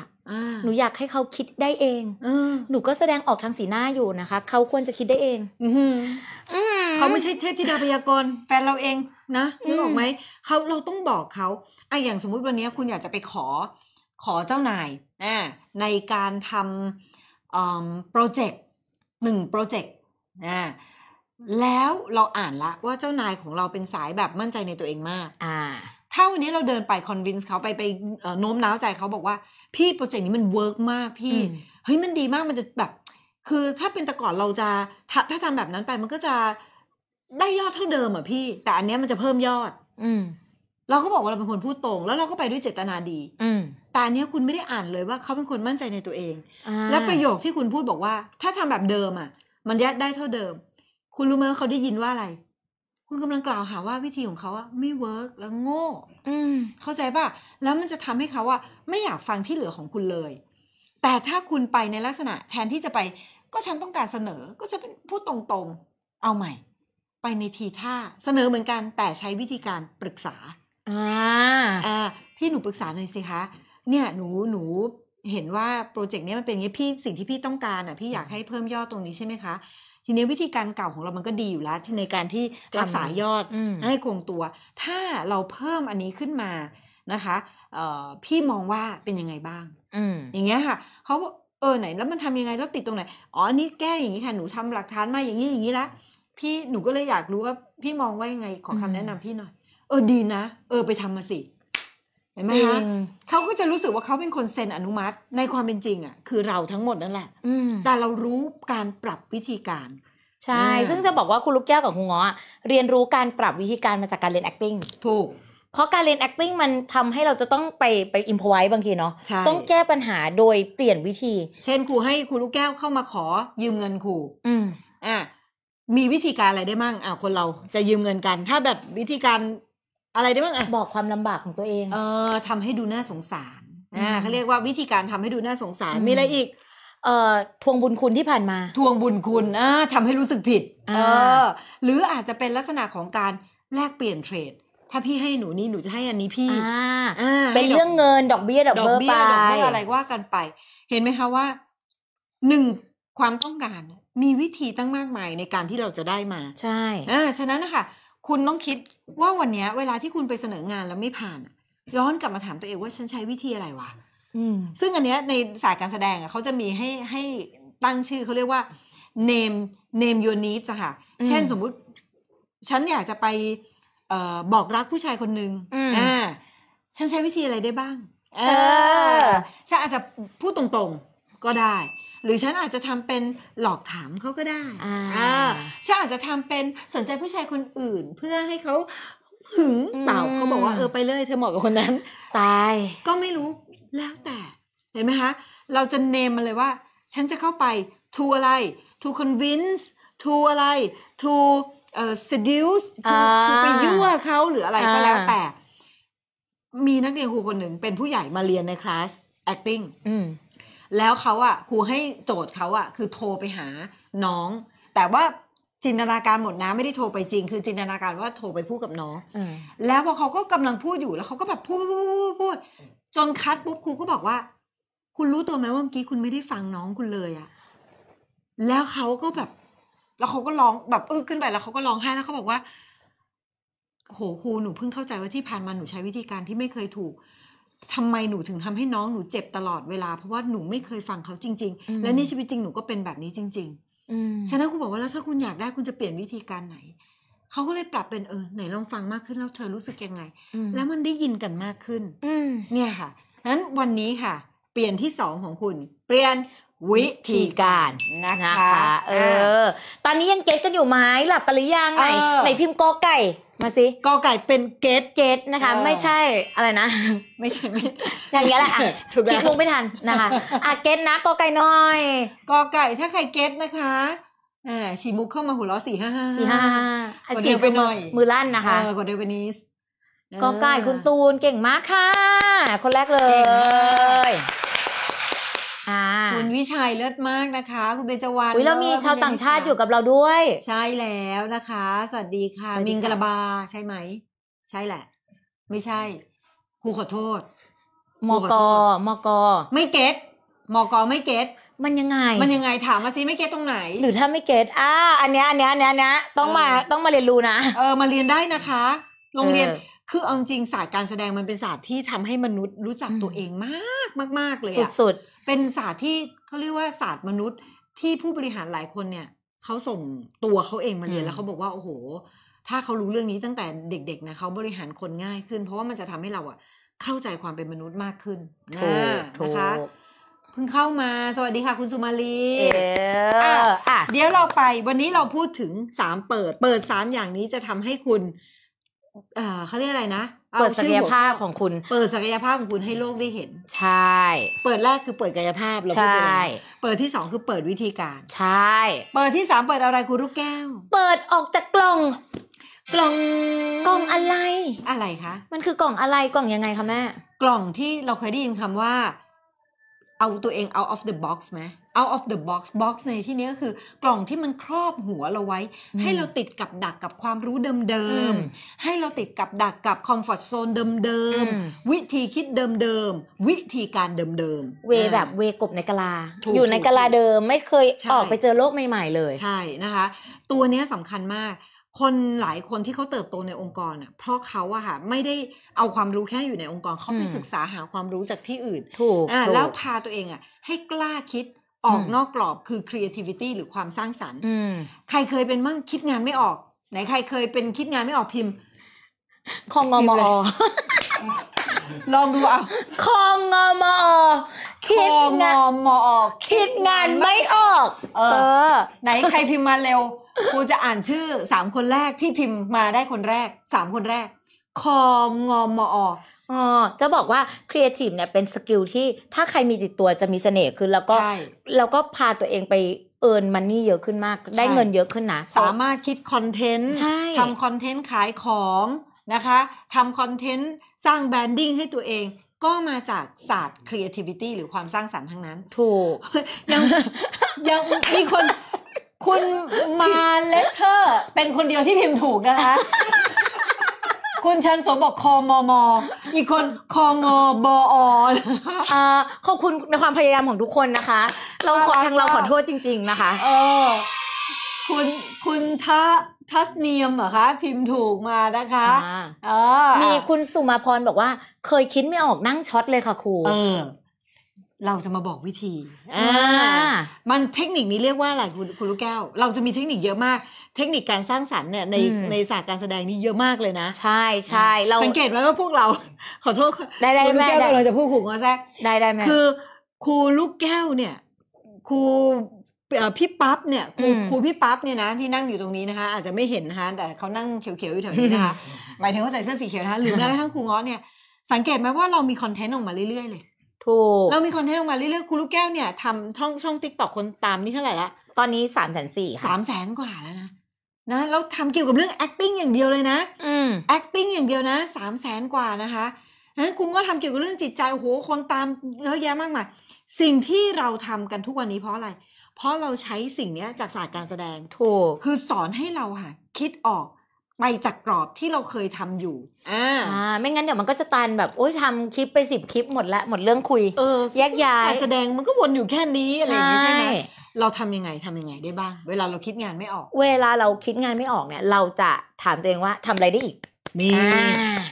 หนูอยากให้เขาคิดได้เองอหนูก็แสดงออกทางสีหน้าอยู่นะคะ เขาควรจะคิดได้เองอเขาไม่ใช่เทพธิดาพยากรณ์แฟนเราเองนะนึกออกไหมเขาเราต้องบอกเขาไอ้อย่างสมมุติวันนี้คุณอยากจะไปขอ ขอเจ้านายนะในการทำโปรเจกต์หนึ่งโปรเจกต์นะแล้วเราอ่านละว่าเจ้านายของเราเป็นสายแบบมั่นใจในตัวเองมากอ่าถ้าวันนี้เราเดินไปคอนวินส์เขาไปไปโน้มน้าวใจเขาบอกว่าพี่โปรเจกต์นี้มันเวิร์กมากพี่ เฮ้ยมันดีมากมันจะแบบ คือถ้าเป็นแต่ก่อนเราจะ ถ้าถ้าทำแบบนั้นไปมันก็จะได้ยอดเท่าเดิม อ่ะพี่ แต่อันเนี้ยมันจะเพิ่มยอด อืเราก็บอกว่าเราเป็นคนพูดตรง แล้วเราก็ไปด้วยเจตนาดี อืแต่อันเนี้ยคุณไม่ได้อ่านเลยว่า เขาเป็นคนมั่นใจในตัวเอง และประโยคที่คุณพูดบอกว่า ถ้าทำแบบเดิม อ่ะ มันได้เท่าเดิม คุณรู้ไหมว่าเขาได้ยินว่าอะไรคุณกำลังกล่าวหาว่าวิธีของเขาอะไม่เวิร์กแล้วโง่ อืเข้าใจป่ะแล้วมันจะทำให้เขาอะไม่อยากฟังที่เหลือของคุณเลย แต่ถ้าคุณไปในลักษณะ แทนที่จะไปก็ฉันต้องการเสนอ ก็จะเป็นพูดตรงๆ เอาใหม่ไปในทีท่า เสนอเหมือนกันแต่ใช้วิธีการปรึกษาอ่าอ่าพี่หนูปรึกษาหน่อยสิคะ เนี่ย หนูหนูเห็นว่าโปรเจกต์นี้มันเป็นอย่างนี้พี่สิ่งที่พี่ต้องการอ่ะพี่อยากให้เพิ่มยอดตรงนี้ใช่ไหมคะทีนี้วิธีการเก่าของเรามันก็ดีอยู่แล้วที่ในการที่รักษายอดให้คงตัว ถ้าเราเพิ่มอันนี้ขึ้นมานะคะพี่มองว่าเป็นยังไงบ้างอย่างเงี้ยค่ะเขาเออไหนแล้วมันทำยังไงแล้วติดตรงไหนอ๋อนี่แก้อย่างนี้ค่ะหนูทำหลักฐานมาอย่างนี้อย่างนี้ละพี่หนูก็เลยอยากรู้ว่า พี่มองว่ายังไงขอคำแนะนำพี่หน่อยเออดีนะเออไปทำมาสิเห็นไหมคะเขาก็จะรู้สึกว่าเขาเป็นคนเซ็นอนุมัติในความเป็นจริงอ่ะคือเราทั้งหมดนั่นแหละแต่เรารู้การปรับวิธีการใช่ ซึ่งจะบอกว่าคุณลูกแก้วกับคุณง้อเรียนรู้การปรับวิธีการมาจากการเรียน acting ถูก เพราะการเรียน acting มันทำให้เราจะต้องไปไปอิมพอไว้บางทีเนาะต้องแก้ปัญหาโดยเปลี่ยนวิธี เช่นครูให้ครูลูกแก้วเข้ามาขอ ยืมเงินครูอืมอ่ะมีวิธีการอะไรได้มั่งอ่ะคนเราจะยืมเงินกัน ถ้าแบบวิธีการอะไรได้บ้างอ่ะบอกความลำบากของตัวเอง เออทำให้ดูน่าสงสารอ่าเขาเรียกว่าวิธีการทำให้ดูน่าสงสาร มีอะไรอีก เอ่อทวงบุญคุณที่ผ่านมา ทวงบุญคุณอ่าทำให้รู้สึกผิด เออ หรืออาจจะเป็นลักษณะของการแลกเปลี่ยนเทรด ถ้าพี่ให้หนูนี่หนูจะให้อันนี้พี่อ่าเป็นเรื่องเงินดอกเบี้ยดอกเบี้ยดอกเบี้ยอะไรว่ากันไป เห็นไหมคะว่าหนึ่งความต้องการ มีวิธีตั้งมากมายในการที่เราจะได้มา ใช่อ่าฉะนั้นนะคะคุณต้องคิดว่าวันนี้เวลาที่คุณไปเสนองานแล้วไม่ผ่านย้อนกลับมาถามตัวเองว่าฉันใช้วิธีอะไรวะซึ่งอันเนี้ยในศาสตร์การแสดงเขาจะมีให้ให้ตั้งชื่อเขาเรียกว่า name name your needs ค่ะ เช่นสมมุติฉันอยากจะไปบอกรักผู้ชายคนหนึ่งอ่าฉันใช้วิธีอะไรได้บ้าง เออฉันอาจจะพูดตรงๆก็ได้หรือฉันอาจจะทำเป็นหลอกถามเขาก็ได้อ่าฉันอาจจะทำเป็นสนใจผู้ชายคนอื่น เพื่อให้เขาหึงเปล่าเขาบอกว่าเออไปเลยเธอเหมาะกับคนนั้น ตาย ก็ไม่รู้แล้วแต่ เห็นไหมคะ เราจะเนมมันเลยว่า ฉันจะเข้าไปทูอะไรทูคอนวินส์ทูอะไรทูเอ่อ seduce ทูไปยั่วเขาหรืออะไรก็แล้วแต่ มีนักเรียนครูคนหนึ่ง เป็นผู้ใหญ่มาเรียนในคลาส acting งแล้วเขาอ่ะครูให้โจทย์เขาอ่ะ คือโทรไปหาน้อง แต่ว่าจินตนาการหมดนะไม่ได้โทรไปจริง คือจินตนาการว่าโทรไปพูดกับน้องแล้วพอเขาก็กำลังพูดอยู่ แล้วเขาก็แบบพูดพูดพูดพูด จนคัดปุ๊บครูก็บอกว่า คุณรู้ตัวไหมว่าเมื่อกี้คุณไม่ได้ฟังน้องคุณเลยอะแล้วเขาก็แบบแล้วเขาก็ร้องแบบอึ้งขึ้นไปแล้วเขาก็ร้องไห้แล้วเขาบอกว่าโหครูหนูเพิ่งเข้าใจว่าที่ผ่านมาหนูใช้วิธีการที่ไม่เคยถูกทำไมหนูถึงทำให้น้องหนูเจ็บตลอดเวลาเพราะว่าหนูไม่เคยฟังเขาจริง ๆ และในชีวิตจริงหนูก็เป็นแบบนี้จริงๆฉะนั้นคุณบอกว่าแล้วถ้าคุณอยากได้คุณจะเปลี่ยนวิธีการไหน เขาก็เลยปรับเป็นเออไหนลองฟังมากขึ้นแล้วเธอรู้สึกยังไง แล้วมันได้ยินกันมากขึ้นเนี่ยค่ะนั้นวันนี้ค่ะ เปลี่ยนที่สองของคุณ เปลี่ยนวิธีการนะคะ เออตอนนี้ยังเก็ตกันอยู่ไหมหลับกันหรือยังไหนไหนพิมพ์กอไก่ มาสิกอไก่เป็นเกตเกตนะคะ ไม่ใช่อะไรนะ ไม่ใช่ไม่อย่างเงี้ยแหละถูกคิดมุกไม่ทันนะคะอ่ะเกตนะกอไก่น้อย กอไก่ถ้าใครเกตนะคะอ่าฉีมุกเข้ามาหัวล้อสี่ห้าห้าสี่ห้าห้าดีวไปหน่อยมือลั่นนะคะกดเดวนิสกอไก่คุณตูนเก่งมากค่ะ คนแรกเลยคุณวิชัยเลิศมากนะคะ คุณเบญจวรรณเรามีชาวต่างชาติอยู่กับเราด้วย ใช่แล้วนะคะ สวัสดีค่ะมิงกระบาใช่ไหมใช่แหละ ไม่ใช่ครูขอโทษมกมกไม่เก็ตมกไม่เก็ตมันยังไงมันยังไงถามมาซิไม่เก็ตตรงไหน หรือถ้าไม่เก็ตอ่าอันเนี้ยอันเนี้ยอันเนี้ยเนี้ยต้องมาต้องมาเรียนรู้นะเออมาเรียนได้นะคะ โรงเรียนคือเอาจริงศาสตร์การแสดงมันเป็นศาสตร์ที่ทำให้มนุษย์รู้จักตัวเองมากมากๆเลยสุดเป็นศาสตร์ที่เขาเรียกว่าศาสตร์มนุษย์ที่ผู้บริหารหลายคนเนี่ยเขาส่งตัวเขาเองมาเรียน แล้วเขาบอกว่าโอ้โห ถ้าเขารู้เรื่องนี้ตั้งแต่เด็ก ๆ นะเขาบริหารคนง่ายขึ้น เพราะว่ามันจะทำให้เราอะเข้าใจความเป็นมนุษย์มากขึ้นนะนะคะเพิ่งเข้ามา สวัสดีค่ะ คุณสุมาลีเเดี๋ยวเราไปวันนี้เราพูดถึงสามเปิด เปิดสามอย่างนี้จะทำให้คุณเขาเรียกอะไรนะเปิดศักยภาพของคุณ เปิดศักยภาพของคุณให้โลกได้เห็น ใช่ เปิดแรกคือเปิดกายภาพเราใช่เปิดที่สองคือเปิดวิธีการ ใช่ เปิดที่สามเปิดอะไรคุณลูกแก้ว เปิดออกจากกล่อง กล่อง กล่องอะไร อะไรคะ มันคือกล่องอะไรกล่องยังไงคะแม่ กล่องที่เราเคยได้ยินคำว่าเอาตัวเอง out of the box ไหม out of the box box ในที่นี้ก็คือกล่องที่มันครอบหัวเราไว้ ให้เราติดกับดักกับความรู้เดิมๆ ให้เราติดกับดักกับ comfort zone เดิมๆ วิธีคิดเดิมๆ วิธีการเดิมๆ เวแบบเวกบในกลาอยู่ในกลาเดิมไม่เคยออกไปเจอโลกใหม่ๆเลย ใช่นะคะ ตัวนี้สำคัญมากคนหลายคนที่เขาเติบโตในองค์กรอ่ะเพราะเขาอะค่ะ ไม่ได้เอาความรู้แค่อยู่ในองค์กรเขาไปศึกษาหาความรู้จากที่อื่นถูกแล้วพาตัวเองอะให้กล้าคิดออกนอกกรอบคือ creativity หรือความสร้างสรรค์ใครเคยเป็นมั่งคิดงานไม่ออก ไหนใครเคยเป็นคิดงานไม่ออกพิมพ์คองงมอลองดูเอาคองงอมอคิดงานมอ คิดงานไม่ออก เออ ไหนใครพิมพ์มาเร็วกูจะอ่านชื่อสามคนแรกที่พิมพ์มาได้คนแรกสามคนแรก คองงอมอออ๋อจะบอกว่าครีเอทีฟเนี่ยเป็นสกิลที่ถ้าใครมีติดตัวจะมีเสน่ห์ขึ้นแล้วก็แล้วก็พาตัวเองไปเอิร์นมันนี่เยอะขึ้นมาก ได้เงินเยอะขึ้นนะ สามารถคิดคอนเทนต์ ทำคอนเทนต์ขายของนะคะทำคอนเทนต์สร้างแบรนดิ้งให้ตัวเองก็มาจากศาสตร์ creativity หรือความสร้างสรรค์ทั้งนั้น ถูก ยังยังมีคนคุณมาเลเทอร์เป็นคนเดียวที่พิมพ์ถูกนะคะ คุณชันสมบอกคอมอมออีกคนคอมอบออขอบคุณในความพยายามของทุกคนนะคะ เราขอทางเราขอโทษจริง ๆ นะคะเออคุณ คุณทัทัสเนียมเหรอคะพิมพ์ถูกมานะคะมีคุณสุมาพรบอกว่า เคยคิดไม่ออกนั่งช็อตเลยค่ะ ครูเออเราจะมาบอกวิธีมันเทคนิคนี้เรียกว่าอะไรคุณคุณลูกแก้ว เราจะมีเทคนิคเยอะมาก เทคนิคการสร้างสรรค์เนี่ยในในศาสตร์การแสดงนี่เยอะมากเลยนะ ใช่ใช่เราสังเกตไว้ว่าพวกเราขอโทษได้ไคุณลูกแก้วเราจะพูดขู่เขาแทกได้ได้ไหมคือ ครูลูกแก้วเนี่ยครูพี่ปั๊บเนี่ยครูครูพี่ปั๊บเนี่ยนะที่นั่งอยู่ตรงนี้นะคะ อาจจะไม่เห็นนะคะแต่เขานั่งเขียวๆอยู่แถวนี้นะคะหมายถึงเขาใส่เสื้อสีเขียวนะคะหรือแม้กระทั่งครูง้อเนี่ยสังเกตไหมว่าเรามีคอนเทนต์ออกมาเรื่อยๆเลยถูกเรามีคอนเทนต์ออกมาเรื่อยๆครูลูกแก้วเนี่ยทำช่องช่องติ๊กต็อกคนตามนี่เท่าไหร่ละตอนนี้สามแสนสี่ค่ะสามแสนกว่าแล้วนะนะเราทำเกี่ยวกับเรื่อง acting อย่างเดียวเลยนะ acting อย่างเดียวนะสามแสนกว่านะคะนั้นคุณก็ทำเกี่ยวกับเรื่องจิตใจโอ้โหคนตามเยอะแยะมากมายสิ่งที่เราทำกันทุกวันนี้เพราะอะไรเพราะเราใช้สิ่งนี้จากศาสตร์การแสดงถูก คือสอนให้เราค่ะคิดออก ไปจากกรอบที่เราเคยทำอยู่ อ่าไม่งั้นเดี๋ยวมันก็จะตันแบบโอ้ยทำคลิปไปสิบคลิปหมดละ หมดเรื่องคุยเออแยกย้ายการแสดงมันก็วนอยู่แค่นี้อะไรอย่างนี้ใช่ไหม เราทำยังไงทำยังไงได้บ้าง เวลาเราคิดงานไม่ออก เวลาเราคิดงานไม่ออกเนี่ยเราจะถามตัวเองว่าทำอะไรได้อีกนี่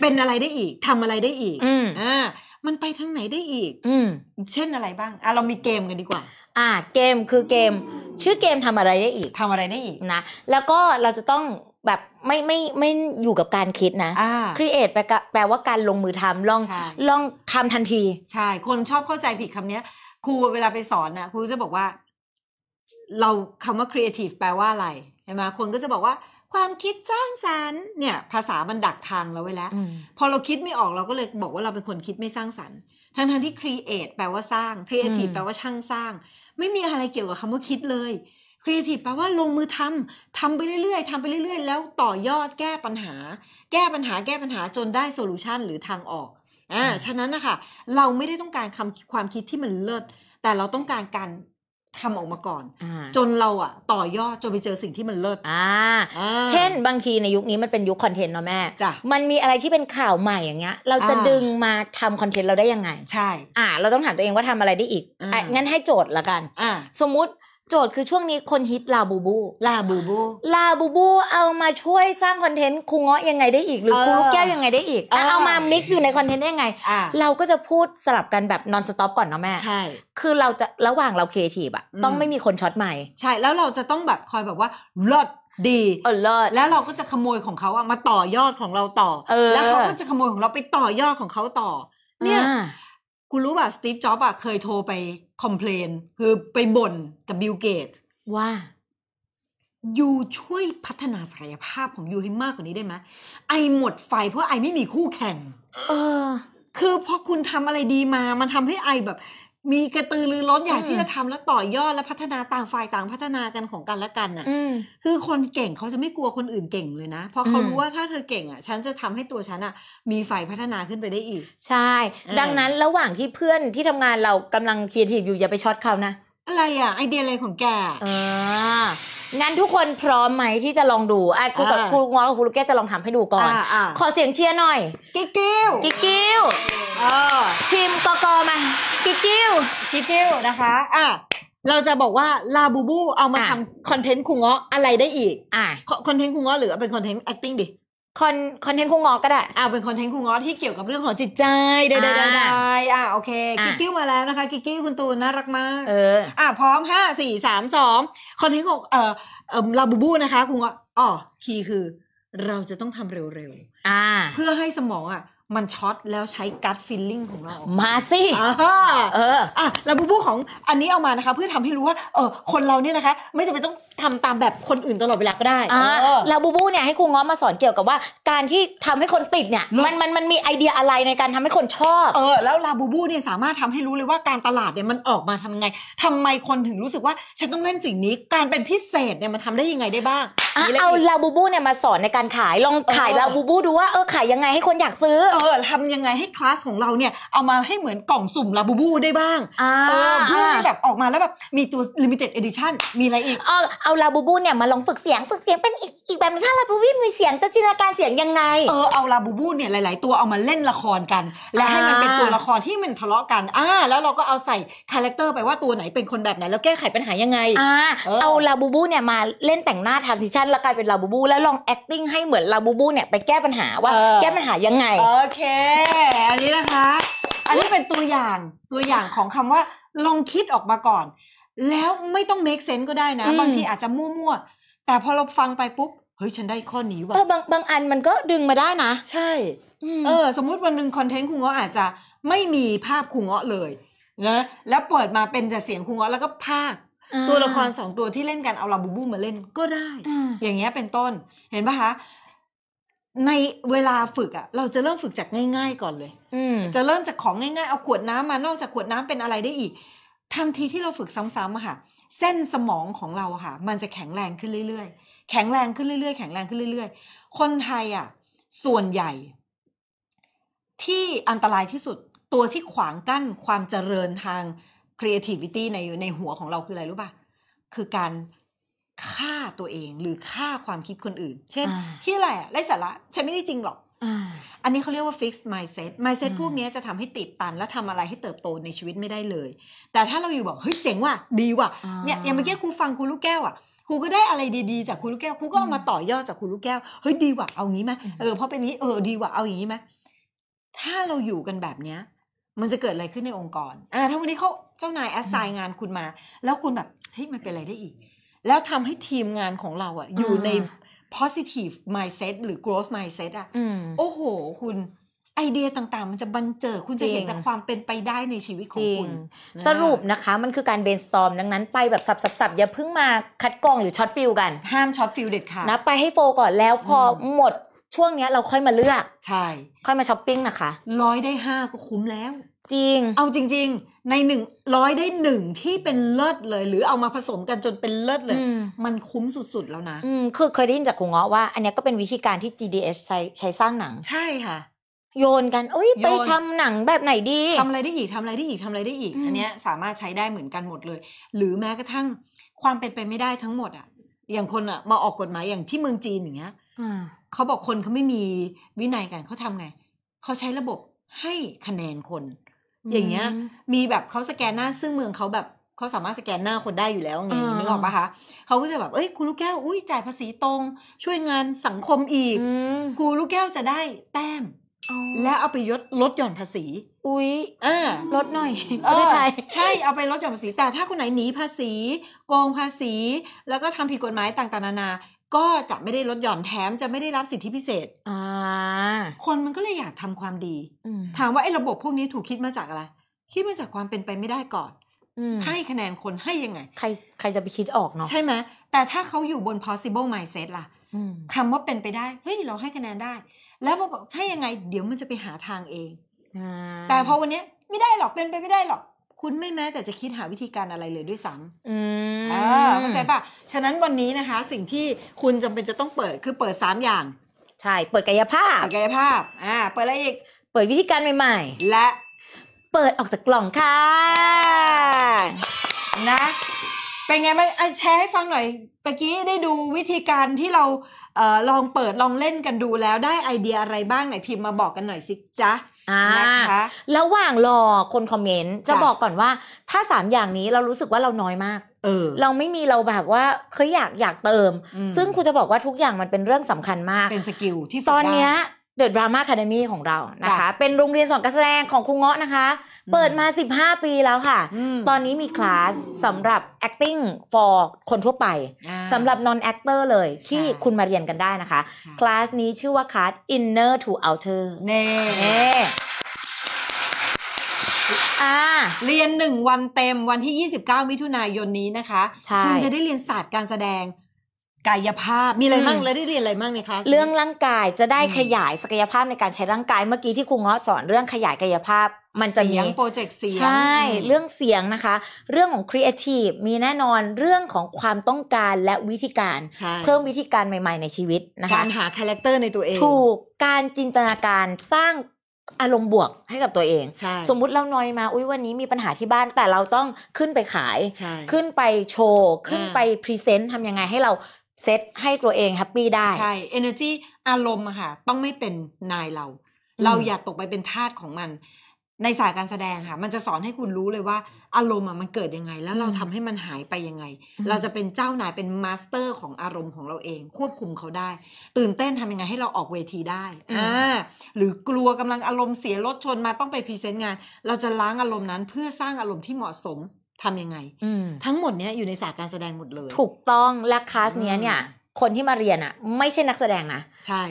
เป็นอะไรได้อีก ทำอะไรได้อีก อ่า มันไปทางไหนได้อีก อืม เช่นอะไรบ้างอ่ะเรามีเกมกันดีกว่าอ่าเกมคือเกม ชื่อเกมทำอะไรได้อีกทำอะไรได้อีกนะแล้วก็เราจะต้องแบบไม่ไม่ไม่อยู่กับการคิดนะครีเอทแปลว่าการลงมือทำลอง ลองทำทันทีใช่คนชอบเข้าใจผิดคำนี้ครูเวลาไปสอนนะครูจะบอกว่า เราคำว่าครีเอทีฟแปลว่าอะไรเห็นไหมคนก็จะบอกว่า ความคิดสร้างสรรค์เนี่ย ภาษามันดักทางเราไว้แล้วพอเราคิดไม่ออกเราก็เลย บอกว่าเราเป็นคนคิดไม่สร้างสรรค์ ทั้งทั้งที่ครีเอทแปลว่าสร้างครีเอทีฟแปลว่าช่างสร้างไม่มีอะไรเกี่ยวกับคำว่าคิดเลยครีเอทีฟแปลว่าลงมือทำทำไปเรื่อยๆ ทำไปเรื่อย ๆ แล้วต่อยอดแก้ปัญหา แก้ปัญหาแก้ปัญหาจนได้โซลูชันหรือทางออก อ่า ฉะนั้นนะคะ เราไม่ได้ต้องการคำความคิดที่มันเลิศ แต่เราต้องการการทำออกมาก่อนจนเราอะต่อยอดจนไปเจอสิ่งที่มันเลิศอ่าเช่นบางทีในยุคนี้มันเป็นยุคคอนเทนต์เนาะแม่มันมีอะไรที่เป็นข่าวใหม่อย่างเงี้ย เราจะดึงมาทำคอนเทนต์เราได้ยังไงใช่อ่าเราต้องถามตัวเองว่าทำอะไรได้อีกองั้นให้โจทย์ละกันสมมุติโจทย์คือช่วงนี้คนฮิตลาบูบู ลาบูบูลาบูบู เอามาช่วยสร้างคอนเทนต์ครูเงาะยังไงได้อีกหรือครูลูกแก้วยังไงได้อีกเอามามิกซ์อยู่ในคอนเทนต์ได้ยังไง เราก็จะพูดสลับกันแบบนอนสต็อปก่อนเนาะแม่ใช่คือเราจะระหว่างเราครีเอทีฟอะต้องไม่มีคนช็อตใหม่ใช่ แล้วเราจะต้องแบบคอยแบบว่าเลิศดี เออลิแล้วเราก็จะขโมยของเขาอะมาต่อยอดของเราต่อแล้วเขาก็จะขโมยของเราไปต่อยอดของเขาต่อ เนี่ยคุณรู้ป่ะสตีฟจ็อบส์อะเคยโทรไปคอมเพลนคือไปบ่นกับบิลเกตว่ายูช่วยพัฒนาศักยภาพของยูให้มากกว่านี้ได้ไหมไอหมดไฟเพราะไอไม่มีคู่แข่ง เออ คือพอคุณทำอะไรดีมา มันทำให้ไอแบบมีกระตือรือร้นอยากที่จะทำแล้วต่อยอดและพัฒนาต่างฝ่ายต่างพัฒนากันของกันและกันน่ะคือคนเก่งเขาจะไม่กลัวคนอื่นเก่งเลยนะ เพราะเขารู้ว่าถ้าเธอเก่งอ่ะ ฉันจะทำให้ตัวฉันอ่ะมีฝ่ายพัฒนาขึ้นไปได้อีก ใช่ดังนั้นระหว่างที่เพื่อนที่ทำงานเรากำลังเคียร์ทีฟอยู่อย่าไปช็อตเขานะอะไรอ่ะ ไอเดียอะไรของแกองั้น ทุกคนพร้อมไหมที่จะลองดูไอ้ครูกับครูง้อกับครูลูกแก้จะลองทำให้ดูก่อน ขอเสียงเชียร์หน่อย กิ๊กกิ้วกิ๊กกิ้วเออทีมกกมา กิ๊กกิ้วกิ๊กกิ้วนะคะ อ่ะ เราจะบอกว่าลาบูบูเอามาทำคอนเทนต์คุูงอะอะไรได้อีกอ่ะคอนเทนต์คุูงอะหรือเป็นคอนเทนต์ acting ดิคอนคอนเทนต์คงงอ ก็ได้อ่าเป็นคอนเทนต์คงงอที่เกี่ยวกับ เรื่องของจิตใจ ได้ได้ได้อ่าโอเค กิ๊กกิมาแล้วนะคะ กิ๊กกิคุณตูนน่ารักมาก เออ อ่าพร้อมห้าสี่สามสองคอนเทนต์ของเอ่อ เอ่อลาบูบูนะคะ คุณงออ๋อคีย์คือ เราจะต้องทำเร็วๆอ่า เพื่อให้สมองอ่ะมันช็อต แล้วใช้การ์ดฟิลลิ่งของเรา มาสิเอออ่ะแล้วบูบูของอันนี้เอามานะคะ เพื่อทำให้รู้ว่า เออคนเราเนี่ยนะคะ ไม่จำเป็นต้องทำตามแบบคนอื่นตลอดเวลาก็ได้แล้วบูบูเนี่ยให้ครูง้อมาสอนเกี่ยวกับว่าการที่ทำให้คนติดเนี่ยมันมันมันมีไอเดียอะไรในการทำให้คนชอบ เออ แล้วลาบูบูเนี่ยสามารถทำให้รู้เลยว่าการตลาดเนี่ยมันออกมาทำไง ทำไมคนถึงรู้สึกว่า ฉันต้องเล่นสิ่งนี้ การเป็นพิเศษเนี่ยมันทำได้ยังไงได้บ้างเอาลาบูบูเนี่ยมาสอนในการขายลองขายลาบูบูดูว่าเออขายยังไงให้คนอยากซื้อออทำยังไงให้คลาสของเราเนี่ยเอามาให้เหมือนกล่องสุ่มลาบูบูได้บ้างเออเพื่อให้แบบออกมาแล้วแบบมีตัว limited edition มีอะไรอีก เออเอาลาบูบูเนี่ยมาลองฝึกเสียงฝึกเสียงเป็นอีกอีกแบบนึงถ้าลาบูบูมีเสียงจะจินตนาการเสียงยังไงเออเอาลาบูบูเนี่ยหลาย ๆ ตัวเอามาเล่นละครกัน และให้มันเป็นตัวละครที่มันทะเลาะกันอ่าแล้วเราก็เอาใส่คาแรคเตอร์ไปว่าตัวไหนเป็นคนแบบไหนแล้วแก้ไขปัญหายังไงอ่าเอาลาบูบูเนี่ยมาเล่นแต่งหน้าทันสิชันแล้วกลายเป็นลาบูบูแล้วลอง acting ให้เหมือนลาบูบูเนี่ยไปแก้ปัญหาว่า แก้ปัญหายังไงเค อันนี้นะคะ อันนี้เป็นตัวอย่างตัวอย่างของคำว่า ลองคิดออกมาก่อน แล้วไม่ต้อง make sense ก็ได้นะ บางทีอาจจะมั่วๆแต่พอเราฟังไปปุ๊บเฮ้ยฉันได้ข้อนี้ว่ะเออบางบางอันมันก็ดึงมาได้นะ ใช่ เออ สมมุติวันหนึ่งคอนเทนต์คุณเงาะอาจจะไม่มีภาพคุณเงาะเลยนะแล้วเปิดมาเป็นแต่เสียงคุณเงาะแล้วก็ภาค ตัวละครสองตัวที่เล่นกันเอาลาบูบูมาเล่นก็ได้อย่างเงี้ยเป็นต้นเห็นปะคะในเวลาฝึกอ่ะ เราจะเริ่มฝึกจากง่ายๆ ก่อนเลยจะเริ่มจากของง่ายๆเอาขวดน้ำมานอกจากขวดน้ำเป็นอะไรได้อีกทันทีที่เราฝึกซ้ำๆอะค่ะ เส้นสมองของเราค่ะ มันจะแข็งแรงขึ้นเรื่อยๆแข็งแรงขึ้นเรื่อยๆแข็งแรงขึ้นเรื่อยๆคนไทยอ่ะ ส่วนใหญ่ ที่อันตรายที่สุดตัวที่ขวางกั้นความเจริญทาง creativity ในในหัวของเราคืออะไรรู้ป่ะคือการฆ่าตัวเองหรือฆ่าความคิดคนอื่น เช่น ที่อะไรอะไรสาระฉันไม่ได้จริงหรอกอันนี้เขาเรียกว่า fixed mindset mindset พวกนี้จะทำให้ติดตัน และทำอะไรให้เติบโตในชีวิตไม่ได้เลย แต่ถ้าเราอยู่บอกเฮ้ย เจ๋งว่ะ ดีว่ะเนี่ยอย่างเมื่อกี้ครูฟังครูลูกแก้วอ่ะครูก็ได้อะไรดีๆจากครูลูกแก้วครูก็เอามาต่อยอดจากครูลูกแก้วเฮ้ยดีว่ะเอางี้ไหมเออเพราะเป็นนี้เออดีว่ะเอาอย่างนี้ไหมถ้าเราอยู่กันแบบเนี้ย มันจะเกิดอะไรขึ้นในองค์กรอ่าถ้าวันนี้เขาเจ้านายแอสไซน์งานคุณมา แล้วคุณแบบเฮ้ยมันเป็นอะไรได้อีกแล้วทำให้ทีมงานของเราอะอยู่ใน positive mindset หรือ growth mindset อะโอ้โห คุณไอเดียต่างๆ มันจะบันเจิดคุณจะเห็นแต่ความเป็นไปได้ในชีวิตของคุณ สรุปนะคะ มันคือการเบนสตอมดังนั้นไปแบบสับๆอย่าเพิ่งมาคัดกรองหรือช็อตฟิลกันห้ามช็อตฟิลเด็ดขาดนะไปให้โฟก่อนแล้ว พอหมดช่วงนี้เราค่อยมาเลือก ใช่ ค่อยมาช้อปปิ้งนะคะ ร้อยได้ห้าก็คุ้มแล้ว จริง เอาจริง ๆในหนึ่งร้อยได้หนึ่งที่เป็นเลิศเลย หรือเอามาผสมกันจนเป็นเลิศเลย มันคุ้มสุดๆแล้วนะอืมคือเคยได้ยินจากคุณเงาะว่า อันนี้ก็เป็นวิธีการที่ GDS ใช้ใช้สร้างหนังใช่ค่ะ โยนกันโอ้ยไปทำหนังแบบไหนดี ทำอะไรได้อีกทำอะไรได้อีกทำอะไรได้อีกอันนี้สามารถใช้ได้เหมือนกันหมดเลย หรือแม้กระทั่งความเป็นไปไม่ได้ทั้งหมดอะอย่างคนอะมาออกกฎหมายอย่างที่เมืองจีนอย่างเงี้ยเขาบอกคนเขาไม่มีวินัยกันเขาทำไงเขาใช้ระบบให้คะแนนคนอย่างเงี้ยมีแบบเขาสแกนหน้าซึ่งเมืองเขาแบบเขาสามารถสแกนหน้าคนได้อยู่แล้วไงนึกออกปะคะเขาก็จะแบบเอ้ยครูลูกแก้วอุ้ยจ่ายภาษีตรงช่วยงานสังคมอีกครูลูกแก้วจะได้แต้มแล้วเอาไปยดลดหย่อนภาษี อุ้ยอ่าลดหน่อยเอ่ใช่เอาไปลดหย่อนภาษีแต่ถ้าคนไหนหนีภาษีโกงภาษีแล้วก็ทำผิดกฎหมายต่างๆนานาก็จะไม่ได้ลดหย่อนแถมจะไม่ได้รับสิทธิพิเศษคนมันก็เลยอยากทำความดี ถามว่าไอ้ระบบพวกนี้ถูกคิดมาจากอะไร คิดมาจากความเป็นไปไม่ได้ก่อนให้คะแนนคนให้ยังไง ใครใครจะไปคิดออกเนาะใช่ไหมแต่ถ้าเขาอยู่บน possible mindset ล่ะคำว่าเป็นไปได้เฮ้ยเราให้คะแนนได้ แล้วบอกให้ยังไงเดี๋ยวมันจะไปหาทางเองแต่พอวันนี้ไม่ได้หรอกเป็นไปไม่ได้หรอกคุณไม่แม้แต่จะคิดหาวิธีการอะไรเลยด้วยซ้ำเข้าใจปะฉะนั้นวันนี้นะคะสิ่งที่คุณจำเป็นจะต้องเปิดคือเปิด 3 อย่าง ใช่ เปิดกายภาพ เปิดกายภาพ อ่า เปิดอะไรอีก เปิดวิธีการใหม่ๆ และเปิดออกจากกล่องค่ะ นะ เป็นไงมาแชร์ให้ฟังหน่อยเมื่อกี้ได้ดูวิธีการที่เราเออลองเปิดลองเล่นกันดูแล้วได้ไอเดียอะไรบ้างไหนพิมพ์มาบอกกันหน่อยสิจ๊ะอ่านะคะระหว่างรอคนคอมเมนต์ จะบอกก่อนว่าถ้าสามอย่างนี้เรารู้สึกว่าเราน้อยมากเออเราไม่มีเราแบบว่าเคยอยากอยากเติม ซึ่งครูจะบอกว่าทุกอย่างมันเป็นเรื่องสำคัญมาก เป็นสกิลที่ตอนเนี้ยเดอะดราม่าคาเดมี่ของเรานะคะ เป็นโรงเรียนสอนการแสดงของครูเงาะนะคะ เปิดมา 15 ปีแล้วค่ะ ตอนนี้มีคลาสสำหรับ acting for คนทั่วไปสำหรับ non actor เลยที่คุณมาเรียนกันได้นะคะ คลาสนี้ชื่อว่าคลาส inner to outer เน่เรียนหนึ่งวันเต็มวันที่ 29 มิถุนายนนี้นะคะ คุณจะได้เรียนศาสตร์การแสดงกายภาพมีอะไรบ้างแล้วได้เรียนอะไรบ้างในคลาสเรื่องร่างกายจะได้ขยายศักยภาพในการใช้ร่างกายเมื่อกี้ที่ครูเงาะสอนเรื่องขยายกายภาพ มันจะมีโปรเจกต์เสียง ใช่เรื่องเสียงนะคะ เรื่องของครีเอทีฟมีแน่นอนเรื่องของความต้องการและวิธีการ เพิ่มวิธีการใหม่ ๆในชีวิตนะคะการหาคาแรคเตอร์ในตัวเองถูกการจินตนาการสร้างอารมณ์บวกให้กับตัวเอง สมมุติเรานอยมาอุ้ยวันนี้มีปัญหาที่บ้านแต่เราต้องขึ้นไปขาย ขึ้นไปโชว์ขึ้นไปพรีเซนต์ทำยังไงให้เราเซตให้ตัวเองแฮปปี้ได้ ใช่ energy อารมณ์อะค่ะต้องไม่เป็นนายเรา เราอย่าตกไปเป็นทาสของมัน ในสายการแสดงค่ะ มันจะสอนให้คุณรู้เลยว่าอารมณ์มันเกิดยังไง แล้วเราทำให้มันหายไปยังไง เราจะเป็นเจ้านายเป็นมาสเตอร์ของอารมณ์ของเราเอง ควบคุมเขาได้ ตื่นเต้นทำยังไงให้เราออกเวทีได้อ่าหรือกลัวกำลังอารมณ์เสียรถชนมาต้องไปพรีเซนต์งาน เราจะล้างอารมณ์นั้นเพื่อสร้างอารมณ์ที่เหมาะสมทำยังไงทั้งหมดเนี้ยอยู่ในสาการแสดงหมดเลย ถูกต้องและคลาสเนี้ยเนี่ยคนที่มาเรียนอ่ะไม่ใช่นักแสดงนะ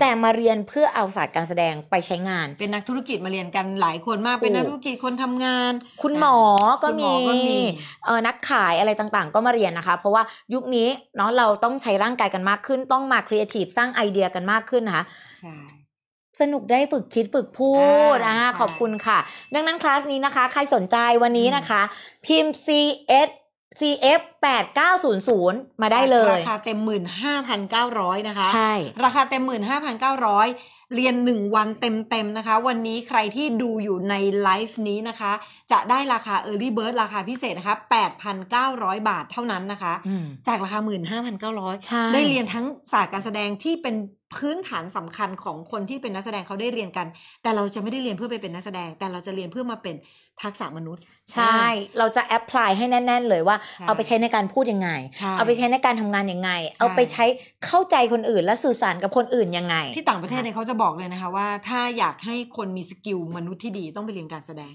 แต่มาเรียนเพื่อเอาศาสตร์การแสดงไปใช้งาน เป็นนักธุรกิจมาเรียนกันหลายคนมากเป็นนักธุรกิจคนทำงาน คุณหมอก็มีเออนักขายอะไรต่างๆ ก็มาเรียนนะคะ เพราะว่ายุคนี้เนาะเราต้องใช้ร่างกายกันมากขึ้น ต้องมาครีเอทีฟสร้างไอเดียกันมากขึ้นนะคะสนุกได้ฝึกคิดฝึกพูดอ่าขอบคุณค่ะ ดังนั้นคลาสนี้นะคะใครสนใจวันนี้นะคะ พิมพ์ CS CF 8900 มาได้เลย ราคาเต็ม 15,900นะคะใช่ราคาเต็ม 15,900 เรียน 1 วันเต็มๆนะคะ วันนี้ใครที่ดูอยู่ในไลฟ์นี้นะคะจะได้ราคา Early Bird ราคาพิเศษนะคะ8,900 บาทเท่านั้นนะคะจากราคา 15,900 ได้เรียนทั้งศาสตร์การแสดงที่เป็นพื้นฐานสำคัญของคนที่เป็นนักแสดงเขาได้เรียนกัน แต่เราจะไม่ได้เรียนเพื่อไปเป็นนักแสดง แต่เราจะเรียนเพื่อมาเป็นทักษะมนุษย์ ใช่ เราจะแอพพลายให้แน่นๆเลยว่า เอาไปใช้ในการพูดยังไง เอาไปใช้ในการทำงานยังไง เอาไปใช้เข้าใจคนอื่น และสื่อสารกับคนอื่นยังไง ที่ต่างประเทศเนี่ยเขาจะบอกเลยนะคะ ว่า ถ้าอยากให้คนมีสกิลมนุษย์ที่ดีต้องไปเรียนการแสดง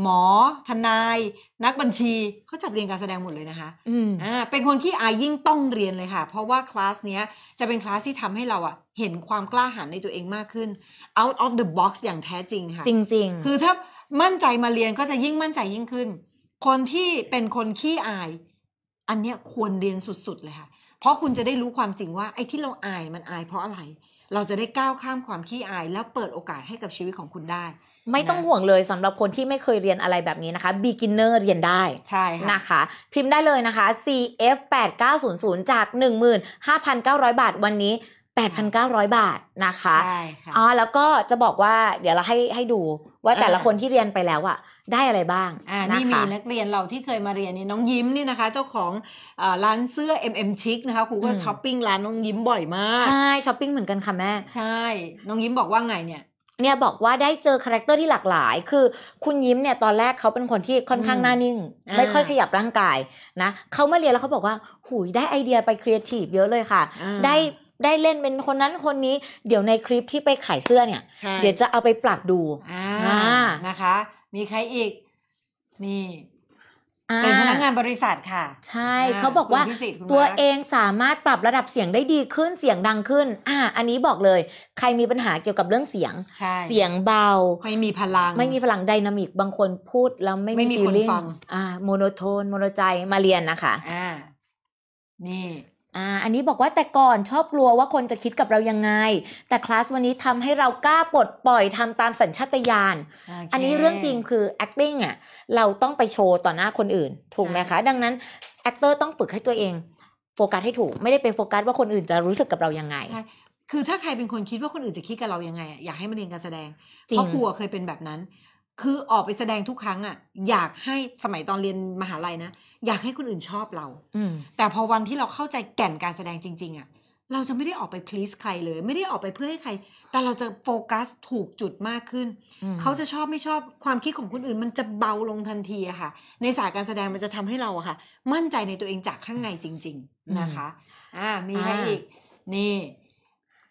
หมอ ทนายนักบัญชีเขาจับเรียนการแสดงหมดเลยนะคะอ่า เป็นคนขี้อายยิ่งต้องเรียนเลยค่ะ เพราะว่าคลาสเนี้ยจะเป็นคลาสที่ทำให้เราอ่ะเห็นความกล้าหาญในตัวเองมากขึ้น out of the box อย่างแท้จริงค่ะ จริงๆ คือถ้ามั่นใจมาเรียนก็จะยิ่งมั่นใจยิ่งขึ้น คนที่เป็นคนขี้อาย อันเนี้ยควรเรียนสุดๆเลยค่ะ เพราะคุณจะได้รู้ความจริงว่า ไอ้ที่เราอายมันอาย เพราะอะไร เราจะได้ก้าวข้ามความขี้อาย แล้วเปิดโอกาสให้กับชีวิตของคุณได้ไม่ต้องห่วงเลยสำหรับคนที่ไม่เคยเรียนอะไรแบบนี้นะคะ beginner เรียนได้ ใช่นะคะ พิมพ์ได้เลยนะคะ CF 8 9 0 0จาก 15,900 บาทวันนี้ 8,900 บาทนะคะใช่ค่ะอ๋อแล้วก็จะบอกว่าเดี๋ยวเราให้ให้ดูว่าแต่ละคนที่เรียนไปแล้วอะได้อะไรบ้าง อ่านี่มีนักเรียนเราที่เคยมาเรียนนี่น้องยิ้มนี่นะคะ เจ้าของร้านเสื้อ MM Chic นะคะครูก็ช้อปปิ้งร้านน้องยิ้มบ่อยมากใช่ช้อปปิ้งเหมือนกันค่ะแม่ใช่ น้องยิ้มบอกว่าไงเนี่ยเนี่ยบอกว่าได้เจอคาแรคเตอร์ที่หลากหลาย คือคุณยิ้มเนี่ยตอนแรกเขาเป็นคนที่ค่อนข้างหน้านิ่ง ไม่ค่อยขยับร่างกายนะเขามาเรียนแล้วเขาบอกว่า หูยได้ไอเดียไปครีเอทีฟเยอะเลยค่ะได้ได้เล่นเป็นคนนั้นคนนี้ เดี๋ยวในคลิปที่ไปขายเสื้อเนี่ย เดี๋ยวจะเอาไปปรับดูนะคะ มีใครอีก นี่เป็นพนักงานบริษัทค่ะ ใช่เขาบอกว่า ตัวเองสามารถปรับระดับเสียงได้ดีขึ้นเสียงดังขึ้น อ่า อันนี้บอกเลย ใครมีปัญหาเกี่ยวกับเรื่องเสียง เสียงเบาไม่มีพลัง ไม่มีพลังไดนามิก บางคนพูดแล้วไม่ไมีฟีลลิ่งอ่าโมโนโทนโมโนใจมาเรียนนะคะอ่า นี่อ่า อันนี้บอกว่าแต่ก่อนชอบกลัวว่าคนจะคิดกับเรายังไง แต่คลาสวันนี้ทำให้เรากล้าปลดปล่อยทำตามสัญชาตญาณ okay. อันนี้เรื่องจริงคือ acting อ่ะเราต้องไปโชว์ต่อหน้าคนอื่น ถูกไหมคะดังนั้น actor ต้องฝึกให้ตัวเองโฟกัสให้ถูก ไม่ได้ไปโฟกัสว่าคนอื่นจะรู้สึกกับเรายังไงใช่คือถ้าใครเป็นคนคิดว่าคนอื่นจะคิดกับเรายังไงอยากให้มาเรียนการแสดงเพราะครูเคยเป็นแบบนั้นคือออกไปแสดงทุกครั้งอ่ะอยากให้สมัยตอนเรียนมหาลัยนะอยากให้คนอื่นชอบเราแต่พอวันที่เราเข้าใจแก่นการแสดงจริงๆ อ่ะ เราจะไม่ได้ออกไปพลีสใคร เลย ไม่ได้ออกไปเพื่อให้ใคร แต่เราจะโฟกัสถูกจุดมากขึ้น เขาจะชอบไม่ชอบความคิดของคนอื่น มันจะเบาลงทันทีอะค่ะ ในศาสการแสดงมันจะทำให้เราอะค่ะมั่นใจในตัวเองจากข้างในจริง ๆ นะคะอ่ามีใครอีกนี่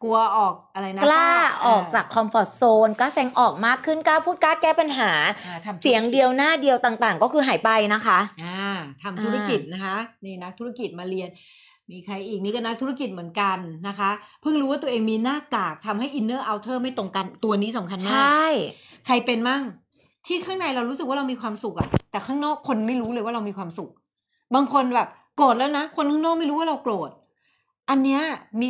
กลัวออกอะไรนะกล้าออกจากคอมฟอร์ทโซนกล้าแสงออกมากขึ้นกล้าพูดกล้าแก้ปัญหา เสียงเดียวหน้าเดียวต่างๆ ก็คือหายไปนะคะ อ่าทำธุรกิจนะคะนี่นะ ธุรกิจมาเรียน มีใครอีกนี่ก็นักธุรกิจเหมือนกันนะคะ เพิ่งรู้ว่าตัวเองมีหน้ากากทำให้อินเนอร์เอาเทอร์ไม่ตรงกันตัวนี้สำคัญมาก ใช่ ใครเป็นมั่ง ที่ข้างในเรารู้สึกว่าเรามีความสุขอะแต่ข้างนอกคนไม่รู้เลยว่าเรามีความสุข บางคนแบบโกรธแล้วนะ คนข้างนอกไม่รู้ว่าเราโกรธอันเนี้ยมี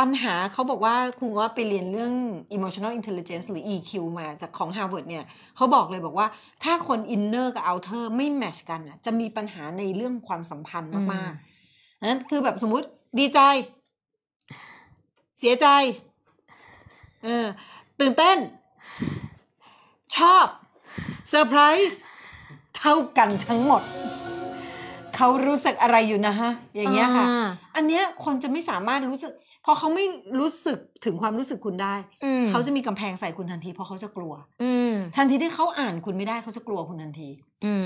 ปัญหาเขาบอกว่าคุณว่าไปเรียนเรื่อง emotional intelligence หรือ EQ มาจากของ Harvard เนี่ยเขาบอกเลยบอกว่าถ้าคน inner กับ outer ไม่แมชกันอ่ะจะมีปัญหาในเรื่องความสัมพันธ์มากๆนั้นคือแบบสมมติดีใจ เสียใจเออตื่นเต้น ชอบเซอร์ไพรส์เท่ากันทั้งหมดเขารู้สึกอะไรอยู่นะฮะ อย่างเงี้ยค่ะ อันเนี้ยคนจะไม่สามารถรู้สึกพอเขาไม่รู้สึกถึงความรู้สึกคุณได้เขาจะมีกำแพงใส่คุณทันที เพราะเขาจะกลัวทันทีที่เขาอ่านคุณไม่ได้เขาจะกลัวคุณทันที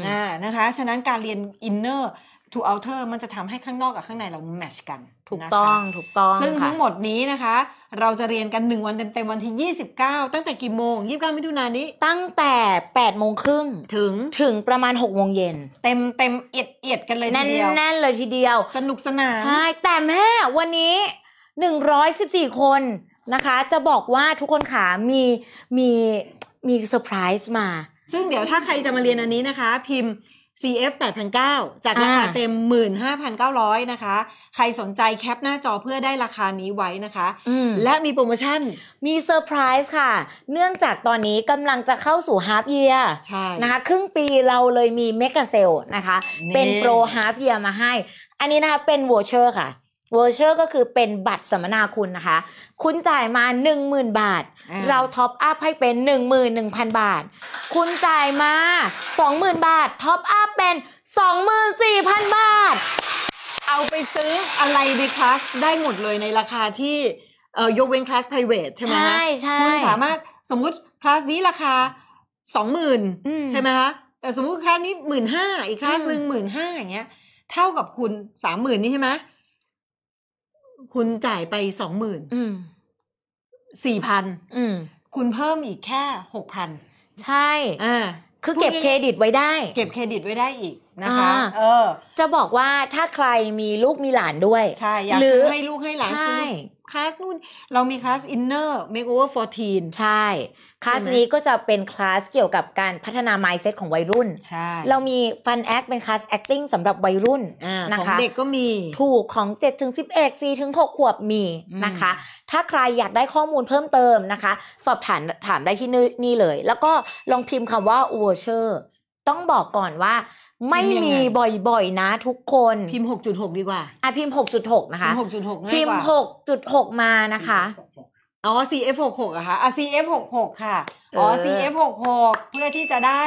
อ่านะคะ ฉะนั้นการเรียนอินเนอร์ทูเอาเอมันจะทำให้ข้างนอกกับข้างในเราแมชกัน ถูกต้อง ถูกต้อง ซึ่งทั้งหมดนี้นะคะเราจะเรียนกัน 1 วันเต็มๆ วันที่ 29 ตั้งแต่กี่โมง 29มิถุนายนนี้ตั้งแต่8โมงครึ่งถึงถึงประมาณ6โมงเย็นเต็มเต็มเอ็ดเอ็ดกันเลยทีเดียว แน่นเลยทีเดียวสนุกสนานใช่ แต่แม่วันนี้ 114 คนนะคะจะบอกว่าทุกคนขามีมีมีเซอร์ไพรส์มา ซึ่งเดี๋ยวถ้าใครจะมาเรียนอันนี้นะคะ พิมพ์ CF 8,900จากราคาเต็ม 15,900 นะคะ ใครสนใจแคปหน้าจอเพื่อได้ราคานี้ไว้นะคะ และมีโปรโมชั่น มีเซอร์ไพรส์ค่ะ เนื่องจากตอนนี้กำลังจะเข้าสู่ฮาร์ปเยียร์นะคะ ครึ่งปีเราเลยมีเมกะเซลนะคะ เป็นโปรฮาร์ปเยียร์มาให้ อันนี้นะคะเป็นวอเชอร์ค่ะวอร์เชอร์ก็คือเป็นบัตรสัมมนาคุณ นะคะ คุณจ่ายมา 10,000 บาท เราท็อปอัพให้เป็น 11,000 บาท คุณจ่ายมา 20,000บาท ท็อปอัพเป็น 24,000 บาท เอาไปซื้ออะไรในคลาสได้หมดเลยในราคาที่เอ่อยกเว้นคลาส p r i v a t ใช่ไหมคะใช่ใช่คุณสามารถสมมุติคลาสนี้ราคา 20,000ใช่ไหมคะ แต่สมมุติคลาสนี้หมื่นห้าอีกคลาสหนึ่งหมื่นห้าอย่างเงี้ยเท่ากับคุณสามหมื่นนี่ใช่ไหมคุณจ่ายไปสองหมื่นสี่พันคุณเพิ่มอีกแค่หกพันใช่อ่าคือเก็บเครดิตไว้ได้ เก็บเครดิตไว้ได้อีกนะคะ เออ จะบอกว่าถ้าใครมีลูกมีหลานด้วย ใช่ อยากซื้อให้ลูกให้หลานซื้อคลาสนู่นเรามีคลาสอินเนอร์เมคโอเวอร์ฟอร์ทีนใช่ คลาสนี้ก็จะเป็นคลาสเกี่ยวกับการพัฒนา mindset ของวัยรุ่น ใช่ เรามีฟันแอคเป็นคลาส acting สำหรับวัยรุ่นนะคะของเด็กก็มีถูกของ7ถึง11 4ถึง6ขวบมีนะคะ ถ้าใครอยากได้ข้อมูลเพิ่มเติมนะคะ สอบถามถามได้ที่นี่เลย แล้วก็ลองพิมพ์คำว่า voucher ต้องบอกก่อนว่าไม่มีบ่อยๆ นะทุกคนพิมพ์หกจุดหกดีกว่าอ่ะพิมพ์หกจุดหกนะคะหกจุดหกพิมพ์หกจุดหกมานะคะอ๋อ CF หกหกอะคะอ่ะ CF หกหกค่ะ อ๋อ CF หกหกเพื่อที่จะได้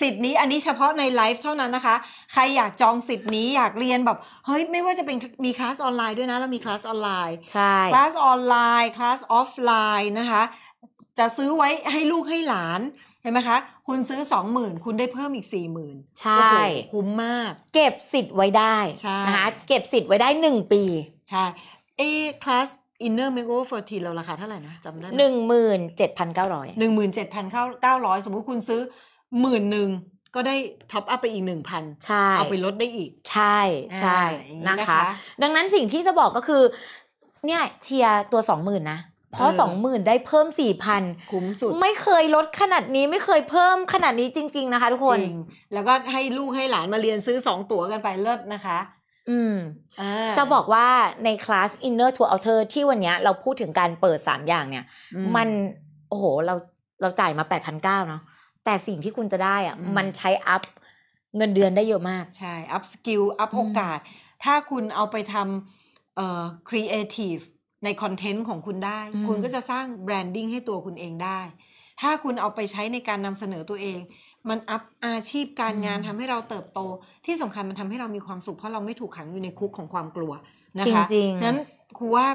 สิทธิ์นี้ อันนี้เฉพาะในไลฟ์เท่านั้นนะคะ ใครอยากจองสิทธิ์นี้อยากเรียนแบบ เฮ้ย ไม่ว่าจะเป็นมีคลาสออนไลน์ด้วยนะเรามีคลาสออนไลน์ใช่คลาสออนไลน์คลาสออฟไลน์นะคะ จะซื้อไว้ให้ลูกให้หลานเห็นไหมคะ คุณซื้อ 20,000 คุณได้เพิ่มอีก 40,000 ใช่ คุ้มมาก เก็บสิทธิ์ไว้ได้ นะคะ เก็บสิทธิ์ไว้ได้ 1 ปี ใช่เอคลาสอินเนอร์เมคโอเฟอร์ทีเราราคาเท่าไหร่นะจำได้หนึ่งหมื่นเจ็ดพันเก้าร้อยหนึ่งหมื่นเจ็ดพันเก้าร้อยสมมุติคุณซื้อหมื่นหนึ่งก็ได้ท็อปอัพไปอีกหนึ่งพันใช่เอาไปลดได้อีกใช่ใช่นะคะ ดังนั้นสิ่งที่จะบอกก็คือเนี่ยเชียร์ตัวสองหมื่นนะเพราะสองหมื่นได้เพิ่มสี่พันคุ้มสุด ไม่เคยลดขนาดนี้ไม่เคยเพิ่มขนาดนี้จริงๆนะคะทุกคน จริง แล้วก็ให้ลูกให้หลานมาเรียนซื้อสองตั๋วกันไปเลิศนะคะ อืมจะบอกว่าในคลาส Inner to Outer ที่วันนี้เราพูดถึงการเปิดสามอย่างเนี่ย มัน โอ้โห เราเราจ่ายมาแปดพันเก้าเนาะแต่สิ่งที่คุณจะได้อะมันใช้อัพเงินเดือนได้เยอะมากใช่อัพสกิลอัพโอกาสถ้าคุณเอาไปทำเอ่อครีเอทีฟในคอนเทนต์ของคุณได้ คุณก็จะสร้างแบรนดิ้งให้ตัวคุณเองได้ ถ้าคุณเอาไปใช้ในการนำเสนอตัวเอง มันอัพอาชีพการงานทำให้เราเติบโต ที่สำคัญมันทำให้เรามีความสุข เพราะเราไม่ถูกขังอยู่ในคุกของความกลัวนะคะจริงๆนั้นครูว่า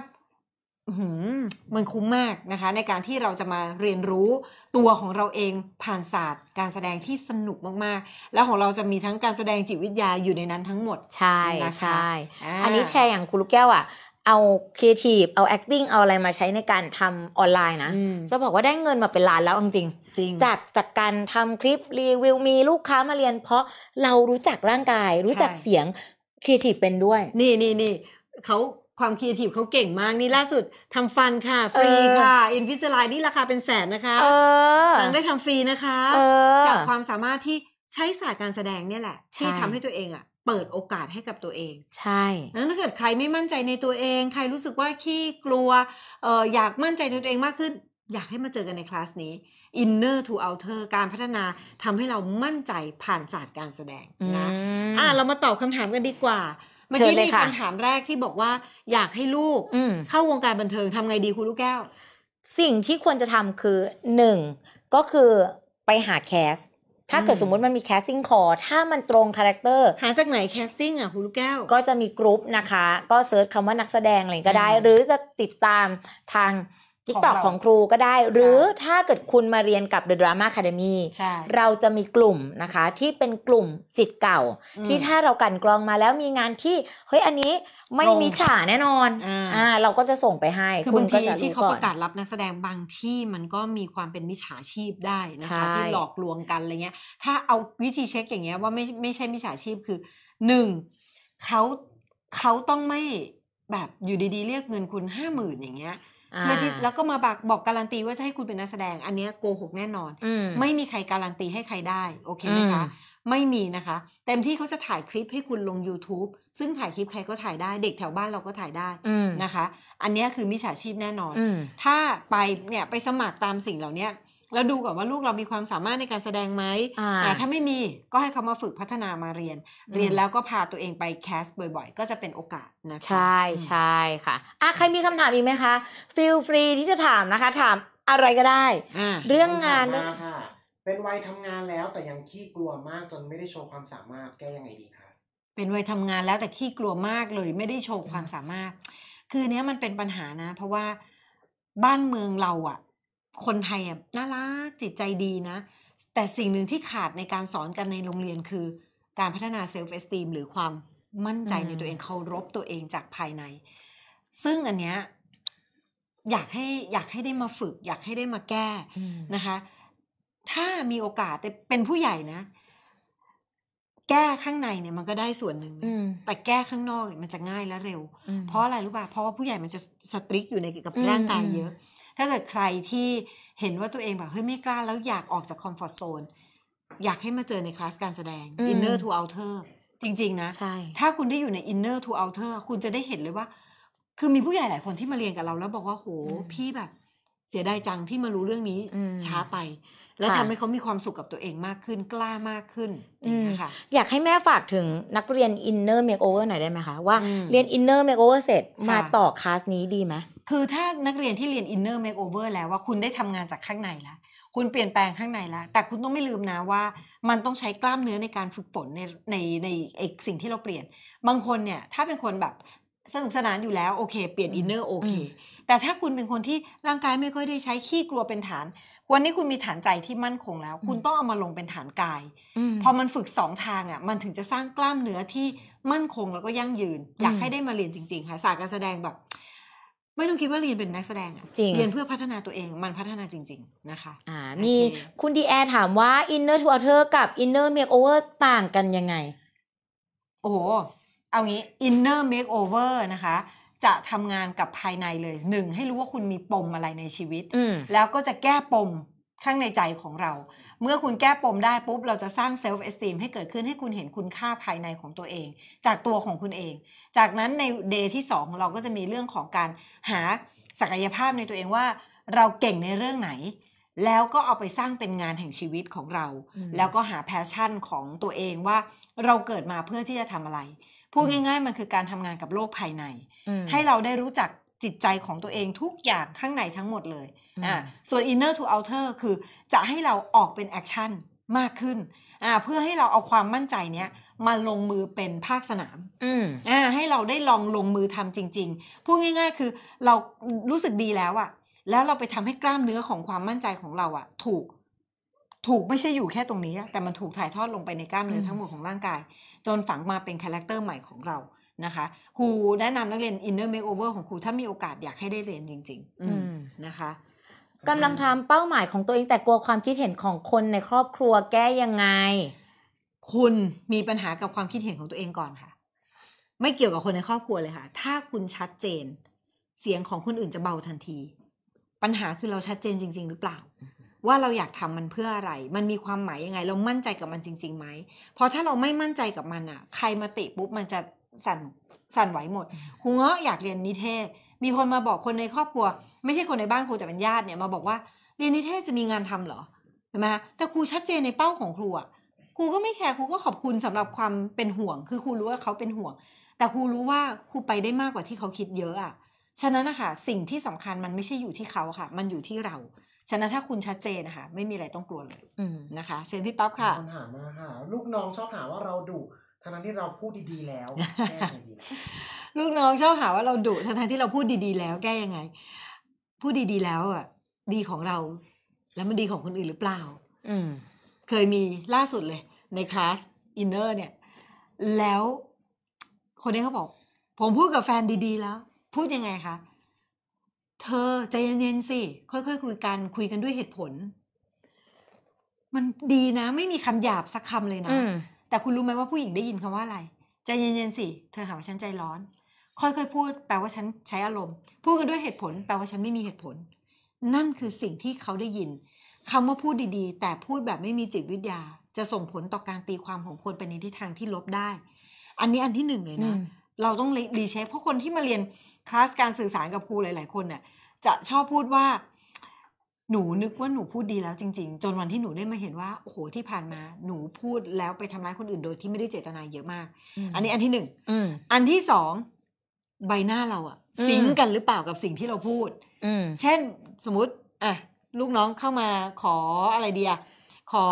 มันคุ้มมากนะคะ ในการที่เราจะมาเรียนรู้ตัวของเราเองผ่านศาสตร์ การแสดงที่สนุกมากๆ แล้วของเราจะมีทั้งการแสดงจิตวิทยาอยู่ในนั้นทั้งหมดใช่นะะใช่อันนี้แชร์อย่างครูลูกแก้วอ่ะเอาครีเอทีฟเอา acting เอาอะไรมาใช้ในการทำออนไลน์นะจะบอกว่าได้เงินมาเป็นล้านแล้วจริงจริงจากจากการทำคลิปรีวิวมีลูกค้ามาเรียน เพราะเรารู้จักร่างกาย รู้จักเสียงครีเอทีฟเป็นด้วย นี่นี่นี่เขาความครีเอทีฟเขาเก่งมากนี่ล่าสุดทำฟันค่ะฟรีค่ะอินฟิสไลน์นี่ราคาเป็นแสนนะคะฟังได้ทำฟรีนะคะ จากความสามารถที่ใช้ศาสตร์การแสดงเนี่ยแหละที่ทำให้ตัวเองอ่ะเปิดโอกาสให้กับตัวเอง ใช่ แล้วถ้าเกิดใครไม่มั่นใจในตัวเอง ใครรู้สึกว่าขี้กลัวเอออยากมั่นใจในตัวเองมากขึ้น อยากให้มาเจอกันในคลาสนี้ Inner to Outer การพัฒนาทำให้เรามั่นใจผ่านศาสตร์การแสดงนะอ่ะเรามาตอบคำถามกันดีกว่าเมื่อกี้มีคำถามแรกที่บอกว่าอยากให้ลูกเข้าวงการบันเทิงทำไงดีคุณลูกแก้วสิ่งที่ควรจะทำคือหนึ่งก็คือไปหาแคสถ้าเกิดสมมุติมันมีแคสติ้งคอถ้ามันตรงคาแรคเตอร์หาจากไหนแคสติ้งอ่ะคุณลูกแก้ว ก็จะมีกรุ๊ปนะคะ ก็เซิร์ชคำว่านักแสดง อะไรก็ได้ หรือจะติดตามทางทิกตอกของครูก็ได้หรือถ้าเกิดคุณมาเรียนกับ The Drama Academy เราจะมีกลุ่มนะคะที่เป็นกลุ่มสิทธิ์เก่า ที่ถ้าเรากันกรองมาแล้วมีงานที่เฮ้ยอันนี้ไม่มีฉาแน่นอนอ่าเราก็จะส่งไปให้คือบางทีที่เขาประกาศรับนักแสดงบางที่มันก็มีความเป็นมิจฉาชีพได้นะคะ ที่หลอกลวงกันอะไรเงี้ย ถ้าเอาวิธีเช็คอย่างเงี้ยว่าไม่ไม่ใช่มิจฉาชีพคือหนึ่งเขาเขาต้องไม่แบบอยู่ดี ๆ เรียกเงินคุณห้าหมื่นอย่างเงี้ยเพื่อที่แล้วก็มาบอกบอกการันตีว่าจะให้คุณเป็นนักแสดง อันนี้โกหกแน่นอนไม่มีใครการันตีให้ใครได้โอเคไหมคะไม่มีนะคะเต็มที่เขาจะถ่ายคลิปให้คุณลง YouTube ซึ่งถ่ายคลิปใครก็ถ่ายได้ เด็กแถวบ้านเราก็ถ่ายได้นะคะ อันนี้คือมิจฉาชีพแน่นอน ถ้าไปเนี่ยไปสมัครตามสิ่งเหล่านี้แล้วดูก่อนว่าลูกเรามีความสามารถในการแสดงไหมถ้าไม่มีก็ให้เขามาฝึกพัฒนามาเรียน เรียนแล้วก็พาตัวเองไปแคสบ่อยๆ ก็จะเป็นโอกาสนะคะใช่ใช่ค่ะอ่ะใครมีคำถามอีกไหมคะฟิลฟรีที่จะถามนะคะ ถามอะไรก็ได้ เรื่องงานค่ะเป็นวัยทำงานแล้วแต่ยังขี้กลัวมากจนไม่ได้โชว์ความสามารถ แก้ยังไงดีคะ เป็นวัยทำงานแล้วแต่ขี้กลัวมากเลยไม่ได้โชว์ความสามารถ คือเนี้ยมันเป็นปัญหานะ เพราะว่าบ้านเมืองเราอะคนไทยอ่ะน่ารักจิตใจดีนะแต่สิ่งหนึ่งที่ขาดในการสอนกันในโรงเรียนคือการพัฒนาเซลฟ์เอสตีมหรือความมั่นใจในตัวเองเคารพตัวเองจากภายใน ซึ่งอันเนี้ย อยากให้อยากให้ได้มาฝึก อยากให้ได้มาแก้นะคะ ถ้ามีโอกาสเป็นผู้ใหญ่นะแก้ข้างในเนี่ยมันก็ได้ส่วนหนึ่งแต่แก้ข้างนอกเนี่ยมันจะง่ายและเร็ว เพราะอะไรรู้ป่ะเพราะว่าผู้ใหญ่มันจะสตริกอยู่ในกับร่างกายเยอะถ้าเกิดใครที่เห็นว่าตัวเองแบบเฮ้ยไม่กล้าแล้วอยากออกจากคอมฟอร์ทโซนอยากให้มาเจอในคลาสการแสดง inner to outer จริงๆนะ ใช่ถ้าคุณได้อยู่ใน inner to outer คุณจะได้เห็นเลยว่า คือมีผู้ใหญ่หลายคนที่มาเรียนกับเราแล้วบอกว่าโหพี่แบบเสียดายจังที่มารู้เรื่องนี้ช้าไป แล้วทำให้เขามีความสุขกับตัวเองมากขึ้นกล้ามากขึ้นนะคะอยากให้แม่ฝากถึงนักเรียน inner makeover หน่อยได้ไหมคะ ว่าเรียน inner makeover เสร็จมาต่อคลาสนี้ดีไหมคือถ้านักเรียนที่เรียน inner makeover แล้วว่าคุณได้ทำงานจากข้างในแล้วคุณเปลี่ยนแปลงข้างในแล้วแต่คุณต้องไม่ลืมนะว่ามันต้องใช้กล้ามเนื้อในการฝึกฝนในในในเอกสิ่งที่เราเปลี่ยน บางคนเนี่ยถ้าเป็นคนแบบสนุกสนานอยู่แล้วโอเค เปลี่ยนอินเนอร์โอเค แต่ถ้าคุณเป็นคนที่ร่างกายไม่ค่อยได้ใช้ขี้กลัวเป็นฐาน วันนี้คุณมีฐานใจที่มั่นคงแล้ว คุณต้องเอามาลงเป็นฐานกายพอมันฝึกสองทางอ่ะมันถึงจะสร้างกล้ามเนื้อที่มั่นคงแล้วก็ยั่งยืน อยากให้ได้มาเรียนจริงๆค่ะศาสตร์การแสดงแบบไม่ต้องคิดว่าเรียนเป็นนักแสดงอะจริงเรียนเพื่อพัฒนาตัวเองมันพัฒนาจริงๆนะคะ อ่า มีคุณดีแอร์ถามว่า Inner to Outer กับ Inner Makeover ต่างกันยังไง โอ้เอางี้ Inner Makeover นะคะ จะทำงานกับภายในเลย หนึ่ง ให้รู้ว่าคุณมีปมอะไรในชีวิต แล้วก็จะแก้ปมข้างในใจของเราเมื่อคุณแก้ปมได้ปุ๊บเราจะสร้างเซลฟ์เอสติมให้เกิดขึ้นให้คุณเห็นคุณค่าภายในของตัวเอง จากตัวของคุณเอง จากนั้นในเดย์ที่2เราก็จะมีเรื่องของการหาศักยภาพในตัวเองว่า เราเก่งในเรื่องไหน แล้วก็เอาไปสร้างเป็นงานแห่งชีวิตของเรา แล้วก็หาแพชชั่นของตัวเองว่าเราเกิดมาเพื่อที่จะทำอะไร พูดง่าย ๆมันคือการทำงานกับโลกภายใน ให้เราได้รู้จักจิตใจของตัวเองทุกอย่างข้างในทั้งหมดเลยอ่าส่วน inner to outer คือ จะให้เราออกเป็นแอคชั่นมากขึ้น อ่า เพื่อให้เราเอาความมั่นใจเนี้ยมาลงมือเป็นภาคสนามอ่าให้เราได้ลองลงมือทำจริงๆพูดง่าย ๆ คือเรารู้สึกดีแล้วอะแล้วเราไปทำให้กล้ามเนื้อของความมั่นใจของเราอะถูก ถูกไม่ใช่อยู่แค่ตรงนี้แต่มันถูกถ่ายทอดลงไปในกล้ามเนื้อทั้งหมดของร่างกาย จนฝังมาเป็นคาแรคเตอร์ใหม่ของเรานะคะครูแนะนำนักเรียน inner makeover ของครูถ้ามีโอกาสอยากให้ได้เรียนจริงๆนะคะกำลังทำเป้าหมายของตัวเองแต่กลัวความคิดเห็นของคนในครอบครัวแก้ยังไง คุณมีปัญหากับความคิดเห็นของตัวเองก่อนค่ะ ไม่เกี่ยวกับคนในครอบครัวเลยค่ะ ถ้าคุณชัดเจน เสียงของคนอื่นจะเบาทันที ปัญหาคือเราชัดเจนจริง ๆ หรือเปล่า ว่าเราอยากทำมันเพื่ออะไร มันมีความหมายยังไงเรามั่นใจกับมันจริงๆไหมพอถ้าเราไม่มั่นใจกับมันอ่ะ ใครมาติปุ๊บมันจะสั่นสั่นไหวหมดคุณอยากเรียนนิเทศมีคนมาบอกคนในครอบครัว ไม่ใช่คนในบ้านครูแต่เป็นญาติเนี่ย มาบอกว่าเรียนนิเทศจะมีงานทำเหรอเห็นไหมแต่ครูชัดเจนในเป้าของครูอะครูก็ไม่แคร์ครูก็ขอบคุณสำหรับความเป็นห่วง คือครูรู้ว่าเขาเป็นห่วง แต่ครูรู้ว่าครูไปได้มากกว่าที่เขาคิดเยอะอะฉะนั้นนะคะสิ่งที่สำคัญมันไม่ใช่อยู่ที่เขาค่ะ มันอยู่ที่เราฉะนั้นถ้าคุณชัดเจนนะคะไม่มีอะไรต้องกลัวเลยนะคะเชิญพี่ป๊อบค่ะคำถามมาค่ะลูกน้องชอบหาว่าเราดุทั้งที่เราพูดดีๆแล้วแก้ยังไงลูกน้องชอบหาว่าเราดุทั้งที่เราพูดดีๆแล้วแก้ยังไงพูดดีๆแล้วอ่ะ ดีของเรา แล้วมันดีของคนอื่นหรือเปล่า อืเคยมีล่าสุดเลย ในคลาสอินเนอร์ เนี่ยแล้วคนนี้เขาบอก ผมพูดกับแฟนดีๆแล้ว พูดยังไงคะ เธอใจเย็นๆสิ ค่อยๆคุยกันคุยกันด้วยเหตุผล มันดีนะไม่มีคำหยาบสักคำเลยนะแต่คุณรู้ไหมว่าผู้หญิงได้ยินคำว่าอะไรใจเย็นๆสิเธอหาว่าฉันใจร้อน ค่อยๆพูด แปลว่าฉันใช้อารมณ์ พูดกันด้วยเหตุผล แปลว่าฉันไม่มีเหตุผล นั่นคือสิ่งที่เขาได้ยิน คำว่าพูดดีๆ แต่พูดแบบไม่มีจิตวิทยาจะส่งผลต่อการตีความของคนไปในทิศทางที่ลบได้ อันนี้อันที่หนึ่งเลยนะเราต้องรีเช็คเพราะคนที่มาเรียนคลาสการสื่อสารกับครูหลาย ๆคนเนี่ยจะชอบพูดว่าหนูนึกว่าหนูพูดดีแล้วจริงๆ จนวันที่หนูได้มาเห็นว่า โอ้โหที่ผ่านมาหนูพูดแล้วไปทำร้ายคนอื่นโดยที่ไม่ได้เจตนาเยอะมาก อันนี้อันที่หนึ่งอันที่สอง ใบหน้าเราอะซิงกันหรือเปล่ากับสิ่งที่เราพูดเช่นสมมติอ่ะลูกน้องเข้ามาขออะไรเดียขอ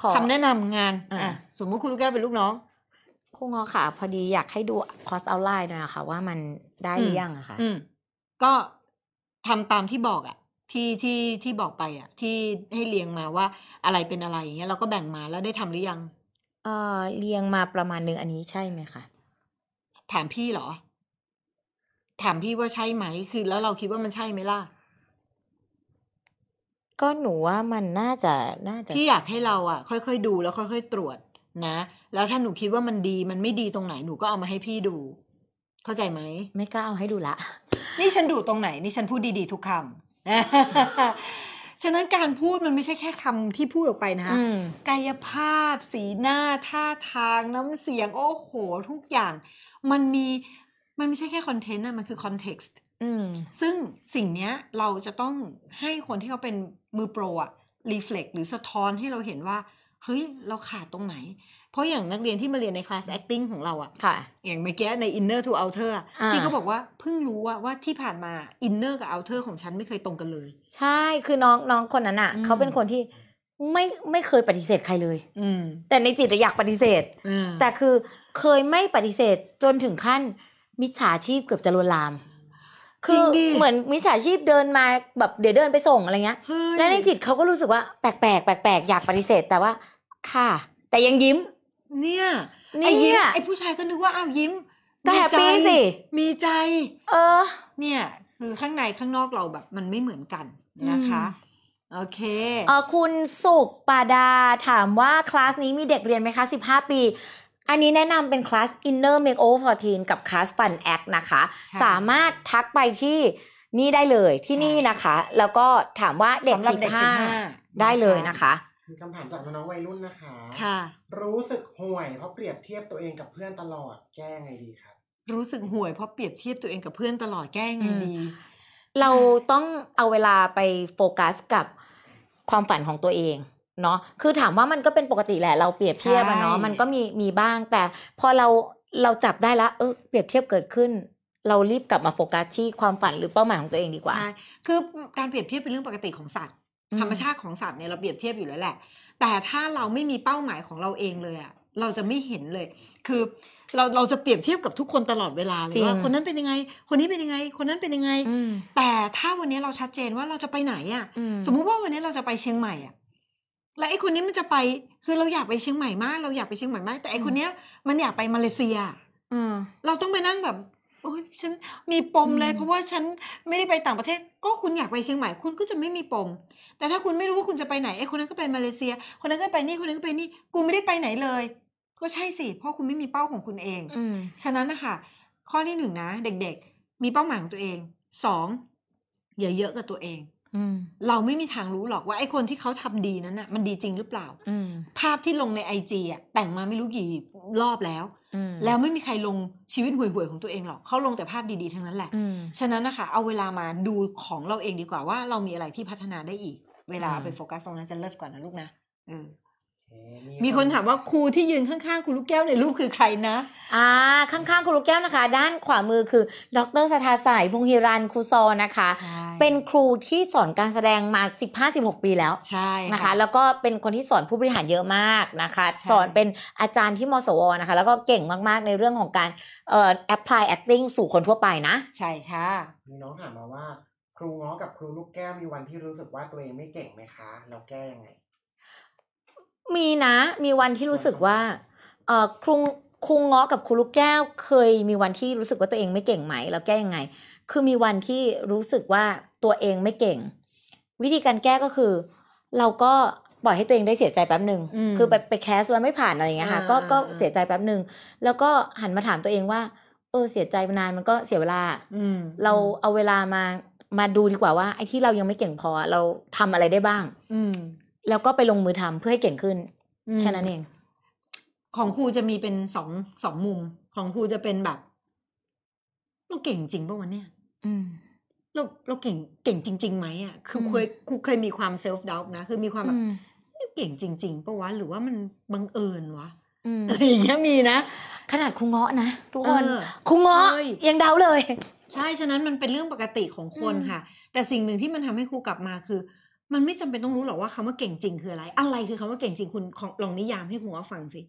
ขอคำแนะนำงานอ่ะ สมมติคุณลูกแก้วเป็นลูกน้องคุณงอค่ะพอดีอยากให้ดูคอสออนไลน์หน่อยค่ะว่ามันได้หรือยังอะค่ะก็ทำตามที่บอกอะที่ที่ที่บอกไปอ่ะ ที่ให้เรียงมาว่าอะไรเป็นอะไรอย่างเงี้ย เราก็แบ่งมาแล้วได้ทำหรือยังเออเรียงมาประมาณหนึ่งอันนี้ใช่ไหมคะถามพี่เหรอถามพี่ว่าใช่ไหมคือ แล้วเราคิดว่ามันใช่ไหมล่ะ ก็หนูว่ามันน่าจะน่าจะพี่อยากให้เราอ่ะ ค่อยๆดู แล้วค่อย ๆ ตรวจ นะแล้วถ้าหนูคิดว่ามันดี มันไม่ดีตรงไหนหนูก็เอามาให้พี่ดู เข้าใจไหมไม่กล้าเอาให้ดูละนี่ฉันดูตรงไหน นี่ฉันพูดดีๆทุกคำฉะนั้นการพูดมันไม่ใช่แค่คำที่พูดออกไปนะคะกายภาพ สีหน้า ท่าทางน้ำเสียง โอ้โห ทุกอย่าง มันมีมันไม่ใช่แค่คอนเทนต์นะมันคือคอนเท็กซ์ซึ่งสิ่งเนี้ยเราจะต้องให้คนที่เขาเป็นมือโปรอะรีเฟล็กหรือสะท้อนให้เราเห็นว่า เฮ้ย เราขาดตรงไหนเพราะอย่างนักเรียนที่มาเรียนในคลาส acting ของเราอะค่ะ อย่างเมื่อกี้ใน inner to outer ที่เขาบอกว่า เพิ่งรู้ว่าว่าที่ผ่านมา inner กับ outer ของฉันไม่เคยตรงกันเลย ใช่ คือน้องน้องคนนั้นอะเขาเป็นคนที่ไม่ไม่เคยปฏิเสธใครเลย อืม แต่ในจิตอยากปฏิเสธแต่คือเคยไม่ปฏิเสธจนถึงขั้นมิจฉาชีพเกือบจะลวนลามคือเหมือนมิจฉาชีพเดินมาแบบเดี๋ยวเดินไปส่งอะไรเงี้ย แล้วในจิตเขาก็รู้สึกว่าแปลกแปลกแปลกแปลกอยากปฏิเสธแต่ว่า ค่ะ แต่ยังยิ้มเนี่ยไอ้ยิ้มไอ้ผู้ชายก็นึกว่าอ้าวยิ้มก็แฮปปี้สิ มีใจ เออ เนี่ย คือข้างในข้างนอกเราแบบมันไม่เหมือนกันนะคะ โอเคเออคุณสุกปาดาถามว่าคลาสนี้มีเด็กเรียนไหมคะ 15 ปี อันนี้แนะนำเป็นคลาส Inner Makeover Teen กับคลาสั่นแอคนะคะ สามารถทักไปที่นี่ได้เลยที่นี่นะคะ แล้วก็ถามว่าเด็ก 15 ได้เลยนะคะมีคำถามจากน้องวัยรุ่นนะคะ ค่ะ รู้สึกห่วย เพราะเปรียบเทียบตัวเองกับเพื่อนตลอด แก้ยังไงดีครับ รู้สึกห่วยเพราะเปรียบเทียบตัวเองกับเพื่อนตลอดแก้ยังไงดี เราต้องเอาเวลาไปโฟกัสกับความฝันของตัวเองเนาะ คือถามว่ามันก็เป็นปกติแหละ เราเปรียบเทียบเนาะ มันก็มีมีบ้าง แต่พอเราเราจับได้ละเออเปรียบเทียบเกิดขึ้น เรารีบกลับมาโฟกัสที่ความฝันหรือเป้าหมายของตัวเองดีกว่าใช่คือการเปรียบเทียบเป็นเรื่องปกติของสัตวธรรมชาติของสัตว์เนี่ยเราเปรียบเทียบอยู่แล้วแหละแต่ถ้าเราไม่มีเป้าหมายของเราเองเลยอะเราจะไม่เห็นเลย คือเราเราจะเปรียบเทียบกับทุกคนตลอดเวลาเลยว่าคนนั้นเป็นยังไง คนนี้เป็นยังไง คนนั้นเป็นยังไงแต่ถ้าวันนี้เราชัดเจนว่าเราจะไปไหนอะสมมุติว่าวันนี้เราจะไปเชียงใหม่อะแล้วไอ้คนนี้มันจะไปคือเราอยากไปเชียงใหม่มาก เราอยากไปเชียงใหม่มากแต่ไอ้คนเนี้ย มันอยากไปมาเลเซียเราต้องไปนั่งแบบโอ้ยฉันมีปมเลย เพราะว่าฉันไม่ได้ไปต่างประเทศ ก็คุณอยากไปเชียงใหม่คุณก็จะไม่มีปม แต่ถ้าคุณไม่รู้ว่าคุณจะไปไหนไอ้คนนั้นก็ไปมาเลเซีย คนนั้นก็ไปนี่คนนั้นก็ไปนี่กูไม่ได้ไปไหนเลย ก็ใช่สิเพราะคุณไม่มีเป้าของคุณเอง ฉะนั้นนะคะข้อที่หนึ่งนะ เด็กๆมีเป้าหมายของตัวเอง สองอย่าเยอะกับตัวเองเราไม่มีทางรู้หรอกว่า ไอ้คนที่เขาทำดีนั้นน่ะ มันดีจริงหรือเปล่าภาพที่ลงในไอจีอ่ะแต่งมาไม่รู้กี่รอบแล้วแล้วไม่มีใครลงชีวิตห่วยๆ ของตัวเองหรอกเขาลงแต่ภาพดีๆ ทั้งนั้นแหละ ฉะนั้นนะคะ เอาเวลามาดูของเราเองดีกว่า ว่าเรามีอะไรที่พัฒนาได้อีก เวลาไปโฟกัสตรงนั้นจะเลิศกว่านะลูกนะ อมีคนถามว่าครูที่ยืนข้างๆ ครูลูกแก้วในรูปคือใครนะ อ่า ข้างๆ ครูลูกแก้วนะคะ ด้านขวามือคือดรสถาสายพงฮิรันครูซอนะคะ เป็นครูที่สอนการแสดงมา 15-16 ปีแล้วใช่นะคะ แล้วก็เป็นคนที่สอนผู้บริหารเยอะมากนะคะ สอนเป็นอาจารย์ที่มสวนะคะ แล้วก็เก่งมากๆในเรื่องของการเอ่อแอพพลายแอคติ้งสู่คนทั่วไปนะ ใช่ค่ะ มีน้องถามมาว่าครูง้อกับครูลูกแก้วมีวันที่รู้สึกว่าตัวเองไม่เก่งไหมคะเราแก้ยังไงมีนะมีวันที่รู้สึกว่า เออครุงครุง้อกับครูลูกแก้ว เคยมีวันที่รู้สึกว่าตัวเองไม่เก่งไหม แล้วแก้ยังไง คือมีวันที่รู้สึกว่าตัวเองไม่เก่ง วิธีการแก้ก็คือ เราก็ปล่อยให้ตัวเองได้เสียใจแป๊บหนึ่งคือไปไปแคสแล้วไม่ผ่านอะไรอย่างเงี้ยค่ะก็ก็เสียใจแป๊บหนึ่งแล้วก็หันมาถามตัวเองว่า เออเสียใจนานมันก็เสียเวลา อืเราเอาเวลามามาดูดีกว่าว่าไอ้ที่เรายังไม่เก่งพอเราทำอะไรได้บ้าง อืแล้วก็ไปลงมือทำเพื่อให้เก่งขึ้น แค่นั้นเอง ของครูจะมีเป็นสองสองมุม ของครูจะเป็นแบบเราเก่งจริงป่ะวันเนี่ย อืเราเราเก่ง เก่งจริง ๆไหมอ่ะ คือเคยครูเคยมีความเซลฟ์ดาฟนะ คือมีความแบบ เก่งจริง ๆปะวะ หรือว่ามันบังเอิญวะอะไรอย่างเงี้ยมีนะ ขนาดครูเงาะนะ ทุกคน ครูเงาะ ยังเดาเลย ใช่ ฉะนั้นมันเป็นเรื่องปกติของคนค่ะ แต่สิ่งหนึ่งที่มันทำให้ครูกลับมาคือมันไม่จำเป็นต้องรู้หรอกว่าคำว่าเก่งจริงคืออะไร อะไรคือคำว่าเก่งจริงคุณลองนิยามให้หัวฟังสิ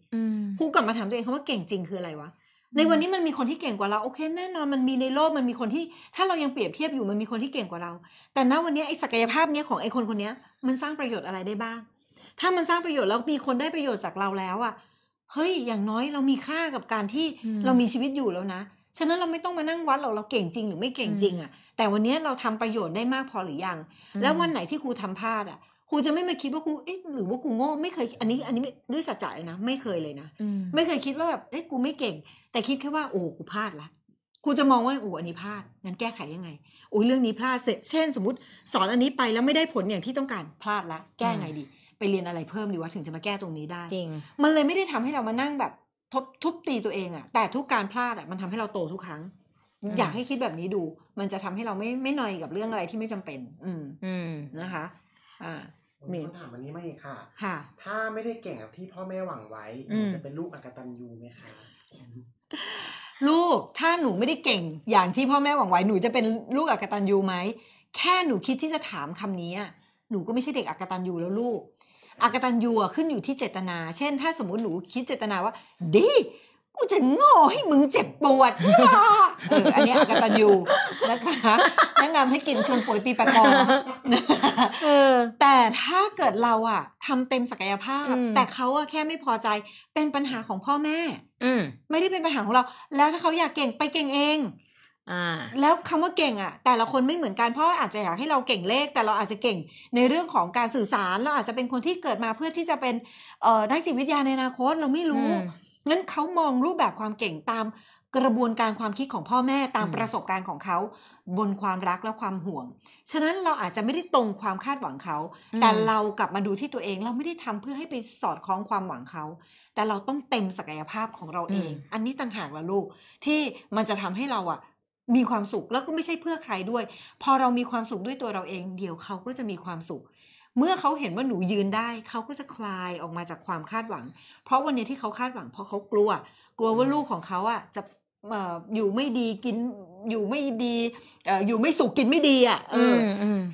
ครูกลับมาถามตัวเองคำว่าเก่งจริงคืออะไรวะ ในวันนี้มันมีคนที่เก่งกว่าเราโอเคแน่นอนมันมีในโลกมันมีคนที่ถ้าเรายังเปรียบเทียบอยู่มันมีคนที่เก่งกว่าเรา แต่ณวันนี้ไอ้ศักยภาพเนี้ยของไอ้คนคนนี้มันสร้างประโยชน์อะไรได้บ้าง ถ้ามันสร้างประโยชน์แล้วมีคนได้ประโยชน์จากเราแล้วอะ่ะเฮ้ยอย่างน้อยเรามีค่ากับการที่เรามีชีวิตอยู่แล้วนะฉะนั้นเราไม่ต้องมานั่งวัดเราเราเก่งจริงหรือไม่เก่งจริงอะ่ะ แต่วันนี้เราทำประโยชน์ได้มากพอหรือยัง แล้ววันไหนที่ครูทำพลาดอะ่ะครูจะไม่มาคิดว่าครูเอ๊ะหรือว่ากูโง่ไม่เคย อันนี้อันนี้ด้วยสัจจะนะไม่เคยเลยนะไม่เคยคิดว่าแบบเอ๊ะกูไม่เก่ง แต่คิดแค่ว่าโอ้กูพลาดละครูจะมองว่าโอ้อันนี้พลาดงั้นแก้ไขยังไงโอ้ยเรื่องนี้พลาดเสเช่นสมมติ สอนอันนี้ไปแล้วไม่ได้ผลอย่างที่ต้องการพลาดละแก้ไงดี ไปเรียนอะไรเพิ่มดีวะถึงจะมาแก้ตรงนี้ได้ จริง มันเลยไม่ได้ทำให้เรามานั่งแบบทบทุบตีตัวเองอะแต่ทุกการพลาดอะมันทำให้เราโตทุกครั้ง อยากให้คิดแบบนี้ดู มันจะทำให้เราไม่ไม่นอยกับเรื่องอะไรที่ไม่จำเป็น อืมอืมนะคะอ่ามีคำถามวันนี้ไม่ค่ะ ค่ะ ถ้าไม่ได้เก่งกับที่พ่อแม่หวังไว้จะเป็นลูกอักตันยูไหมคะ ลูกถ้าหนูไม่ได้เก่งอย่างที่พ่อแม่หวังไว้หนูจะเป็นลูกอักตันยูไหมแค่หนูคิดที่จะถามคำนี้หนูก็ไม่ใช่เด็กอักตันยูแล้วลูกอากตันยูขึ้นอยู่ที่เจตนา เช่น ถ้าสมมติหนู คิดเจตนาว่า ดี กูจะโง่ให้มึงเจ็บปวดอันนี้อากตันยูนะคะแนะนำให้กินชนป่วยปีปะกองแต่ถ้าเกิดเราอะทำเต็มศักยภาพ แต่เขาอะแค่ไม่พอใจ เป็นปัญหาของพ่อแม่ ไม่ได้เป็นปัญหาของเรา แล้วถ้าเขาอยากเก่งไปเก่งเองแล้วคำว่าเก่งอ่ะแต่ละคนไม่เหมือนกันเพราะอาจจะอยากให้เราเก่งเลข แต่เราอาจจะเก่งในเรื่องของการสื่อสารเราอาจจะเป็นคนที่เกิดมาเพื่อที่จะเป็นนักจิตวิทยาในอนาคตเราไม่รู้งั้นเขามองรูปแบบความเก่งตามกระบวนการความคิดของพ่อแม่ตามประสบการณ์ของเขา บนความรักและความห่วง ฉะนั้นเราอาจจะไม่ได้ตรงความคาดหวังเขา แต่เรากลับมาดูที่ตัวเองเราไม่ได้ทำเพื่อให้ไปสอดคล้องความหวังเขา แต่เราต้องเต็มศักยภาพของเราเอง อันนี้ต่างหากละลูกที่มันจะทำให้เราอะมีความสุขแล้วก็ไม่ใช่เพื่อใครด้วย พอเรามีความสุขด้วยตัวเราเองเดี๋ยวเขาก็จะมีความสุข เมื่อเขาเห็นว่าหนูยืนได้เขาก็จะคลายออกมาจากความคาดหวัง เพราะวันนี้ที่เขาคาดหวังเพราะเขากลัว กลัวว่าลูกของเขาอ่ะจะอยู่ไม่ดีกินอยู่ไม่ดีอยู่ไม่สุขกินไม่ดีอ่ะ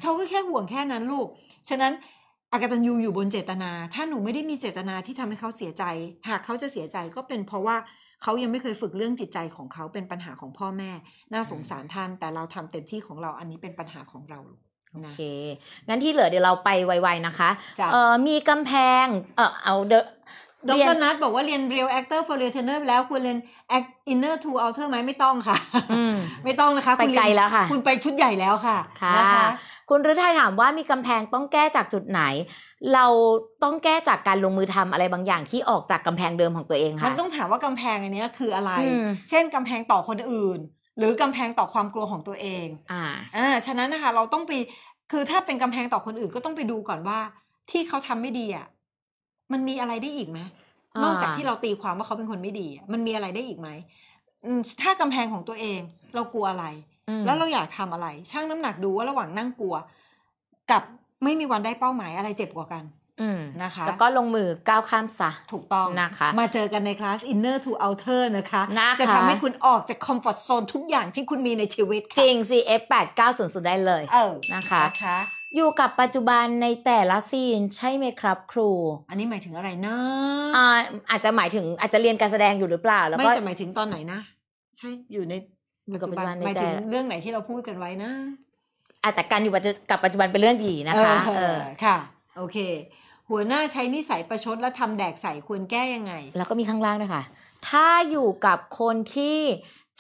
เขาก็แค่ห่วงแค่นั้นลูกฉะนั้นอากตันยูอยู่บนเจตนา ถ้าหนูไม่ได้มีเจตนาที่ทำให้เขาเสียใจ หากเขาจะเสียใจก็เป็นเพราะว่าเขายังไม่เคยฝึกเรื่องจิตใจของเขาเป็นปัญหาของพ่อแม่ น่าสงสารท่าน แต่เราทำเต็มที่ของเรา อันนี้เป็นปัญหาของเรา โอเค งั้นที่เหลือเดี๋ยวเราไปไวๆนะคะ เออมีกำแพง เออเอาเดดรนัทบอกว่าเรียน real actor for real t r เน n ร r แล้วคุณเรียน act inner to outer ไหมไม่ต้องค่ะไม่ต้องนะคะ คุณไปไกลแล้วค่ะ คุณไปชุดใหญ่แล้วค่ะ นะคะคุณฤทัยถามว่ามีกำแพงต้องแก้จากจุดไหน เราต้องแก้จากการลงมือทำอะไรบางอย่างที่ออกจากกำแพงเดิมของตัวเองค่ะมันต้องถามว่ากำแพงอันนี้คืออะไร เช่นกำแพงต่อคนอื่นหรือกำแพงต่อความกลัวของตัวเอง อ่าอ่าฉะนั้นนะคะ เราต้องไป คือถ้าเป็นกำแพงต่อคนอื่นก็ต้องไปดูก่อนว่า ที่เขาทำไม่ดีอ่ะ มันมีอะไรได้อีกไหมนอกจากที่เราตีความว่าเขาเป็นคนไม่ดี มันมีอะไรได้อีกไหมถ้ากำแพงของตัวเอง เรากลัวอะไรแล้วเราอยากทำอะไรช่างน้ำหนักดูว่าระหว่างนั่งกลัวกับไม่มีวันได้เป้าหมายอะไรเจ็บกว่ากันนะคะแล้วก็ลงมือก้าวข้ามซะถูกต้องนะคะ มาเจอกันในคลาส Inner to Outer นะคะนะคะจะทำให้คุณออกจากคอมฟอร์ทโซนทุกอย่างที่คุณมีในชีวิต จริง CF 8 9 0 0ได้เลยเออนะคะนะคะอยู่กับปัจจุบันในแต่ละซีน ใช่ไหมครับครู อันนี้หมายถึงอะไรนะอ่าอาจจะหมายถึงอาจจะเรียนการแสดงอยู่หรือเปล่า แล้วก็ไม่แต่หมายถึงตอนไหนนะใช่อยู่ในปัจจุบันหมายถึงเรื่องไหนที่เราพูดกันไว้นะ อ่แต่การอยู่กับปัจจุบันเป็นเรื่องดีนะคะ เออค่ะ โอเค หัวหน้าใช้นิสัยประชดและทำแดกใส่ควรแก้ยังไง แล้วก็มีข้างล่างนะคะถ้าอยู่กับคนที่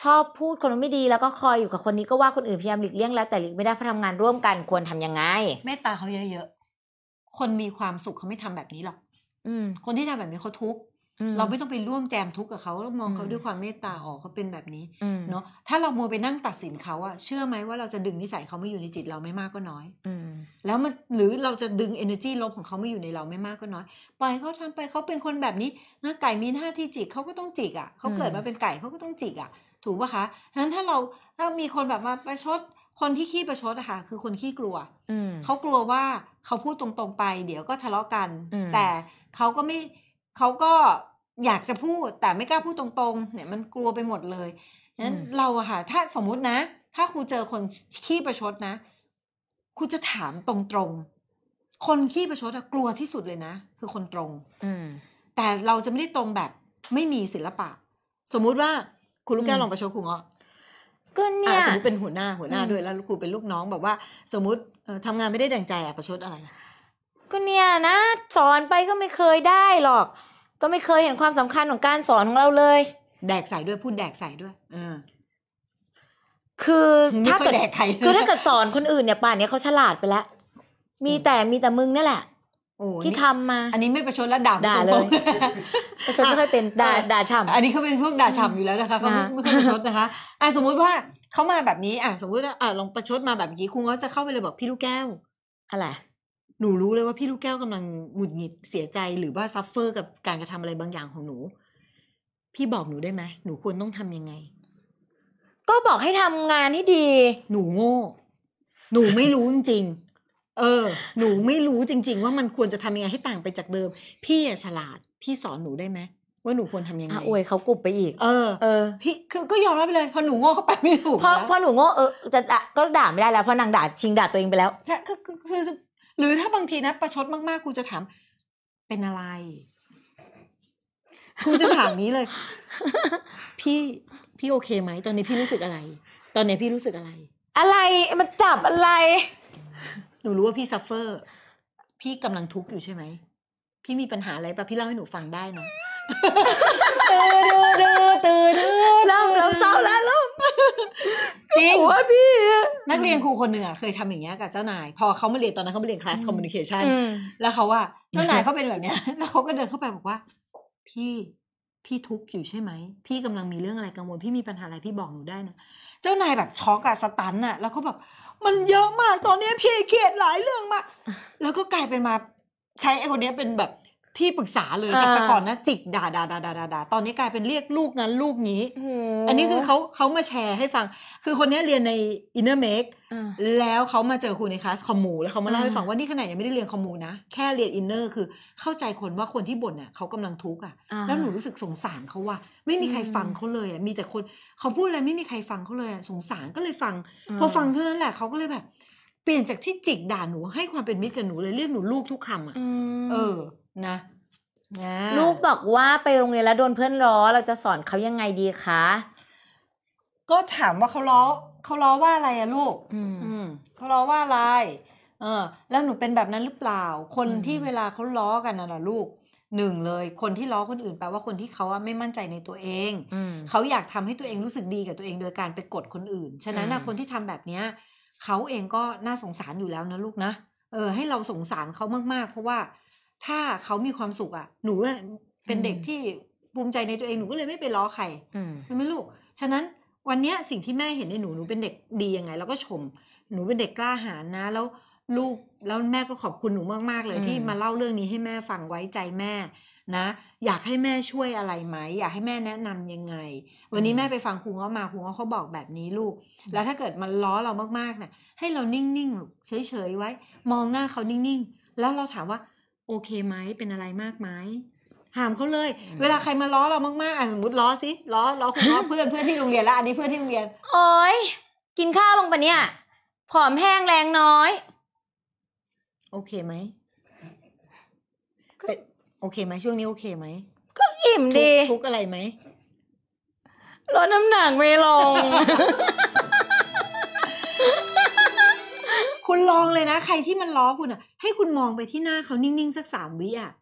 ชอบพูดคนไม่ดีแล้วก็คอยอยู่กับคนนี้ก็ว่าคนอื่นพยายามหลีกเลี่ยงแล้วแต่หลีกไม่ได้เพราะทำงานร่วมกันควรทํำยังไงเมตตาเขาเยอะๆคนมีความสุขเขาไม่ทำแบบนี้หรอกอืมคนที่ทำแบบนี้เขาทุกข์เราไม่ต้องไปร่วมแจมทุกข์กับเขาเรามองเขาด้วยความเมตตา ออก เขาเป็นแบบนี้ เนาะถ้าเรามัวไปนั่งตัดสินเขาอะเชื่อไหมว่าเราจะดึงนิสัยเขาไม่อยู่ในจิตเราไม่มากก็น้อยอแล้วมัน หรือเราจะดึงเเอนอร์จีลบของเขาไม่อยู่ในเราไม่มากก็น้อย ปล่อยเขาทำไป เขาเป็นคนแบบนี้นะไก่มีหน้าที่จิก เขาก็ต้องจิกอะ เขาเกิดมาเป็นไก่เขาก็ต้องจิกอะ ถูกปะคะฉะนั้นถ้าเราถ้ามีคนแบบมาประชด คนที่ขี้ประชดอะค่ะ คือคนขี้กลัวเขากลัวว่าเขาพูดตรง ๆไป เดี๋ยวก็ทะเลาะกัน แต่เขาก็ไม่ เขาก็อยากจะพูดแต่ไม่กล้าพูดตรงๆ เนี่ยมันกลัวไปหมดเลยนั้น เราอะค่ะ ถ้าสมมุตินะ ถ้าครูเจอคนขี้ประชดนะครูจะถามตรงๆ คนขี้ประชดอะกลัวที่สุดเลยนะ คือคนตรง อืแต่เราจะไม่ได้ตรงแบบไม่มีศิลปะ สมมุติว่าคุณลูกแก้วลองประชดครูเงาะก็เนี่ยสมมติเป็นหัวหน้าหัวหน้าด้วยแล้วครูเป็นลูกน้องแบบว่า สมมติทำงานไม่ได้ดังใจอะประชดอะไรก็เนี่ยนะ สอนไปก็ไม่เคยได้หรอกก็ไม่เคยเห็นความสำคัญของการสอนของเราเลย แดกใส่ด้วยพูดแดกใส่ด้วย เออคือถ้าเกิดคือถ้าเกิดสอนคนอื่นเนี่ย ป่านนี้เขาฉลาดไปแล้ว มีแต่มีแต่มึงนี่แหละที่ทำมา อันนี้ไม่ประชดแล้วด่าด่าเลย ประชดไม่ค่อยเป็นด่าด่าฉ่ำอันนี้เขาเป็นพวกด่าฉ่ำอยู่แล้วนะคะเขาไม่ค่อยประชดนะคะ อ่ะสมมุติว่าเขามาแบบนี้ อ่ะสมมุติอ่ะลองประชดมาแบบนี้คุณก็จะเข้าไปเลยบอกพี่ลูกแก้วอะไรหนูรู้เลยว่าพี่ลูกแก้วกำลังหงุดหงิดเสียใจหรือว่าซัฟเฟอร์กับการกระทำอะไรบางอย่างของหนู พี่บอกหนูได้ไหม หนูควรต้องทํำยังไง ก็บอกให้ทำงานให้ดี หนูโง่ หนูไม่รู้จริง เออ หนูไม่รู้จริง ๆ ว่ามันควรจะทำยังไงให้ต่างไปจากเดิม พี่ฉลาดพี่สอนหนูได้ไหมว่าหนูควรทำยังไงอวยเขากลุบไปอีก เออเออพี่คือก็ยอมรับไปเลยพอหนูโง่เข้าไปไม่ถูกเพราะพอหนูโง่เออจะก็ด่าไม่ได้แล้วเพราะนางด่าชิงด่าตัวเองไปแล้วใช่คือคือหรือถ้าบางทีนะประชดมากๆครูจะถามเป็นอะไรครูจะถามนี้เลย พี่พี่โอเคไหม ตอนนี้พี่รู้สึกอะไร ตอนนี้พี่รู้สึกอะไร อะไรมันจับอะไรหนูรู้ว่าพี่ซัฟเฟอร์ พี่กำลังทุกข์อยู่ใช่ไหมพี่มีปัญหาอะไรปะพี่เล่าให้หนูฟังได้นะตื่นตื่นตื่นเริ่มเริ่มเศร้าแล้วลูกจริงว่าพี่นักเรียนครูคนหนึ่งอ่ะเคยทำอย่างเงี้ยกับเจ้านาย พอเขามาเรียน ตอนนั้นเขามาเรียนคลาสคอมมิวนิเคชันแล้วเขาว่า เจ้านายเขาเป็นแบบเนี้ยแล้วเขาก็เดินเข้าไปบอกว่า พี่พี่ทุกข์อยู่ใช่ไหม พี่กำลังมีเรื่องอะไรกังวล พี่มีปัญหาอะไรพี่บอกหนูได้นะเจ้านายแบบช็อกอะสตันอะแล้วก็แบบมันเยอะมากตอนนี้พี่เครียดหลายเรื่องมากแล้วก็กลายเป็นมาใช้ไอ้คนนี้เป็นแบบที่ปรึกษาเลยจากแต่ก่อนนะ จิกด่าด่าด่าด่าด่าตอนนี้กลายเป็นเรียกลูกนั้นลูกนี้อันนี้คือเขาเขามาแชร์ให้ฟัง คือคนนี้เรียนใน Inner Make แล้วเขามาเจอครูในคลาสคอมมูแล้วเขามาเล่าให้ฟังว่านี่ขนาดยังไม่ได้เรียนคอมมูนะ แค่เรียนอินเนอร์คือ เข้าใจคนว่าคนที่บ่นเนี่ยเขากำลังทุกข์อ่ะแล้วหนูรู้สึกสงสารเขาว่า ไม่มีใครฟังเขาเลยอ่ะมีแต่คนเขาพูดอะไรไม่มีใครฟังเขาเลยสงสารก็เลยฟัง พอฟังเท่านั้นแหละเขาก็เลยแบบ เปลี่ยนจากที่จิกด่าหนูให้ความเป็นมิตรกับหนูเลยเรียกหนูลูกทุกคำอ่ะเออนะนะลูกบอกว่าไปโรงเรียนแล้วโดนเพื่อนล้อ เราจะสอนเขายังไงดีคะก็ถามว่าเขาล้อเขาล้อว่าอะไรอะลูก อืมเขาล้อว่าอะไรเออ แล้วหนูเป็นแบบนั้นหรือเปล่า คนที่เวลาเขาล้อกันน่ะลูก หนึ่งเลย คนที่ล้อคนอื่นแปลว่าคนที่เขาไม่มั่นใจในตัวเองเขาอยากทำให้ตัวเองรู้สึกดีกับตัวเองโดยการไปกดคนอื่นฉะนั้นนะคนที่ทำแบบเนี้ยเขาเองก็น่าสงสารอยู่แล้วนะลูกนะเออ ให้เราสงสารเขามากๆ เพราะว่าถ้าเขามีความสุขอะ่ะหนูเป็นเด็กที่ภูมิใจในตัวเองหนูก็เลยไม่ไปล้อใครใชนไหมลูก ฉะนั้นวันนี้สิ่งที่แม่เห็นในหนูหนูเป็นเด็กดียังไงแล้วก็ชม หนูเป็นเด็กกล้าหาญนะ แล้วลูกแล้วแม่ก็ขอบคุณหนูมากๆเลยที่มาเล่าเรื่องนี้ให้แม่ฟังไว้ใจแม่นะ อยากให้แม่ช่วยอะไรไหมอยากให้แม่แนะนํำยังไง วันนี้แม่ไปฟังครูเขามาครูเขาเขาบอกแบบนี้ลูก แล้วถ้าเกิดมันล้อเรามากๆเนะ่ยให้เรานิ่งๆเฉยๆไว้ มองหน้าเขานิ่งๆแล้วเราถามว่าโอเคไหม เป็นอะไรมากไหมถามเขาเลย เวลาใครมาล้อเรามากๆอ่ะสมมติล้อสิล้อล้อคุณล้อเพื่อนเพื่อนที่โรงเรียนแล้วอันนี้เพื่อนที่โรงเรียนโอ้ยกินข้าวลงปะเนี่ยผอมแห้งแรงน้อย โอเคไหม โอเคไหมช่วงนี้โอเคไหม ก็อิ่มดี ทุกอะไรไหมลดน้ำหนักไม่ลงณลองเลยนะใครที่มันล้อคุณอ่ะให้คุณมองไปที่หน้าเขานิ่งๆสักสามวิ อ่ะ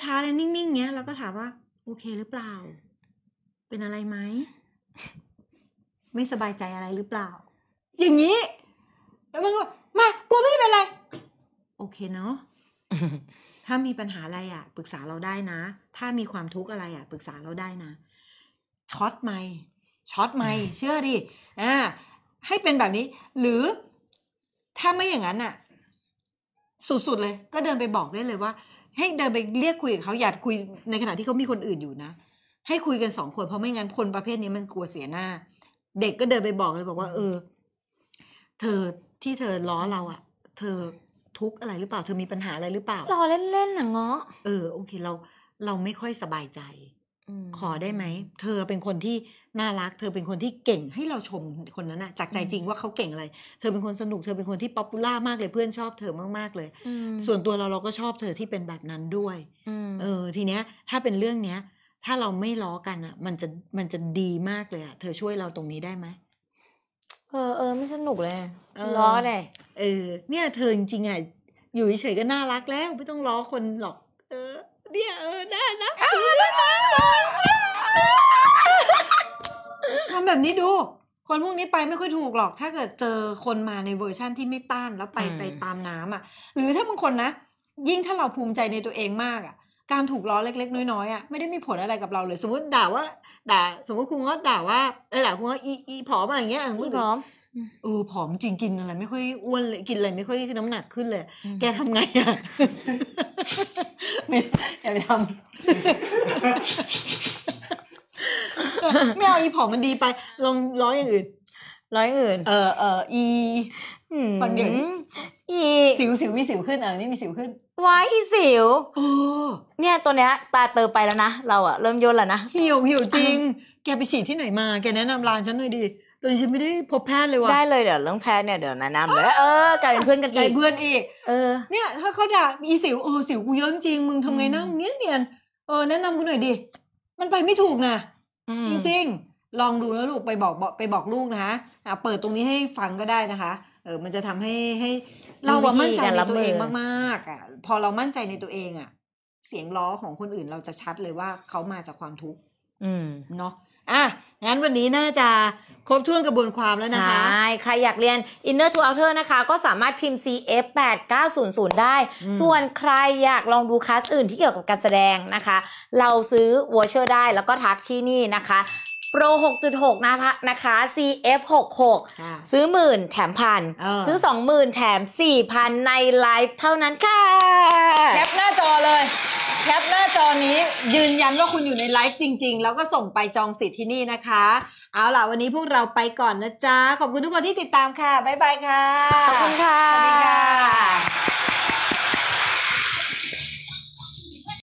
ช้าๆเลยนิ่งๆเงี้ยแล้วก็ถามว่า โอเคหรือเปล่า เป็นอะไรไหมไม่สบายใจอะไรหรือเปล่า อย่างนี้แล้วมันก็มากูไม่ได้เป็นอะไร โอเคเนาะถ้ามีปัญหาอะไรอ่ะ ปรึกษาเราได้นะ ถ้ามีความทุกข์อะไรอ่ะ ปรึกษาเราได้นะช็อตไม่ช็อตไม่เชื่อดิอ่าให้เป็นแบบนี้หรือถ้าไม่อย่างนั้นอะสุดๆเลย ก็เดินไปบอกได้เลยว่า ให้เดินไปเรียกคุยกับเขาอย่าคุยในขณะที่เขามีคนอื่นอยู่นะให้คุยกันสองคนเพราะไม่งั้นคนประเภทนี้มันกลัวเสียหน้า เด็กก็เดินไปบอกเลยบอกว่า เออ เธอที่เธอล้อเราอะเธอทุกข์อะไรหรือเปล่า เธอมีปัญหาอะไรหรือเปล่าล้อเล่นๆนะเงาะเออโอเค เรา เราไม่ค่อยสบายใจขอได้ไหม เธอเป็นคนที่น่ารัก เธอเป็นคนที่เก่งให้เราชมคนนั้นอะจากใจจริงว่าเขาเก่งอะไร เธอเป็นคนสนุกเธอเป็นคนที่ป๊อปปูล่ามากเลยเพื่อนชอบเธอมากๆเลยส่วนตัวเราเราก็ชอบเธอที่เป็นแบบนั้นด้วยเออ ทีเนี้ยถ้าเป็นเรื่องเนี้ย ถ้าเราไม่ล้อกันอะมันจะมันจะดีมากเลยอะเธอช่วยเราตรงนี้ได้ไหม เออเออไม่สนุกเลยล้อเลยเออ เนี่ย เธอจริงๆอะอยู่เฉยก็น่ารักแล้วไม่ต้องล้อคนหรอก เออเนี่ยเออนด้นะทำแบบนี้ดู คนพวกนี้ไปไม่ค่อยถูกหรอก ถ้าเกิดเจอคนมาในเวอร์ชั่นที่ไม่ต้านแล้วไปไปตามน้ำอ่ะ หรือถ้าบางคนนะ ยิ่งถ้าเราภูมิใจในตัวเองมากอ่ะ การถูกล้อเล็ก ๆ น้อยๆอ่ะไม่ได้มีผลอะไรกับเราเลย สมมติด่าว่าด่าสมมติครูงอด่าว่าเออด่าครูงออีอีผอมอะไรเงี้ยครูผอมเออผอมจริงกินอะไร ไม่ค่อยอ้วนเลยกินอะไรไม่ค่อยน้ำหนักขึ้นเลย แกทำไงอ่ะอย่าไปทำไม่เอาอีผอมมันดีไป ลองร้อยอย่างอื่น ร้อยอย่างอื่นเออเออ อีฟังอย่งอีสิวสิวมีสิวขึ้นอ่ะนี่มีสิวขึ้นวายสิวเนี่ยตัวเนี้ยตาเติมไปแล้วนะ เราอะเริ่มย่นแล้วนะหิวหิวจริงแกไปฉีดที่ไหนมาแกแนะนำร้านฉันหน่อยดิตัวฉันไม่ได้พบแพทย์เลยว่ะได้เลยเดี๋ยวเรื่องแพทย์เนี่ย เดี๋ยวแนะนำเลยเออกลายเป็นเพื่อนกันอีกเพื่อนอีกเออเนี่ยถ้าเขาด่ามีสิวเออสิวกูเยอะจริงมึงทำไงนั่งเนียนเนียนเออแนะนำกูหน่อยดิ มันไปไม่ถูกนะ จริงๆ ลองดูนะลูกไปบอกไปบอกลูกนะคะเปิดตรงนี้ให้ฟังก็ได้นะคะ เออ มันจะทำให้ให้ เราว่ามั่นใจในตัวเองมากๆ อ่ะ พอเรามั่นใจในตัวเองอ่ะ เสียงล้อของคนอื่นเราจะชัดเลยว่าเขามาจากความทุกข์เนาะอ่ะ งั้นวันนี้น่าจะครบถ้วนกระบวนความแล้วนะคะ ใช่ ใครอยากเรียน Inner to Outer นะคะ ก็สามารถพิมพ์ CF 8 9 0 0ได้ ส่วนใครอยากลองดูคลาสอื่นที่เกี่ยวกับการแสดงนะคะ เราซื้อวอเชอร์ได้แล้วก็ทักที่นี่นะคะปร6.6นะนะคะ CF 66ซื้อหมื่นแถมพันซื้อ2 0 0 0นแถม4,000ในไลฟ์เท่านั้นค่ะ แคปหน้าจอเลย แคปหน้าจอนี้ยืนยันว่าคุณอยู่ในไลฟ์จริงๆ แล้วก็ส่งไปจองสิทธิ์ที่นี่นะคะ เอาล่ะ วันนี้พวกเราไปก่อนนะจ๊ะ ขอบคุณทุกคนที่ติดตามค่ะ บ๊ายบายค่ะ ขอบคุณค่ะสวัสดีค่ะ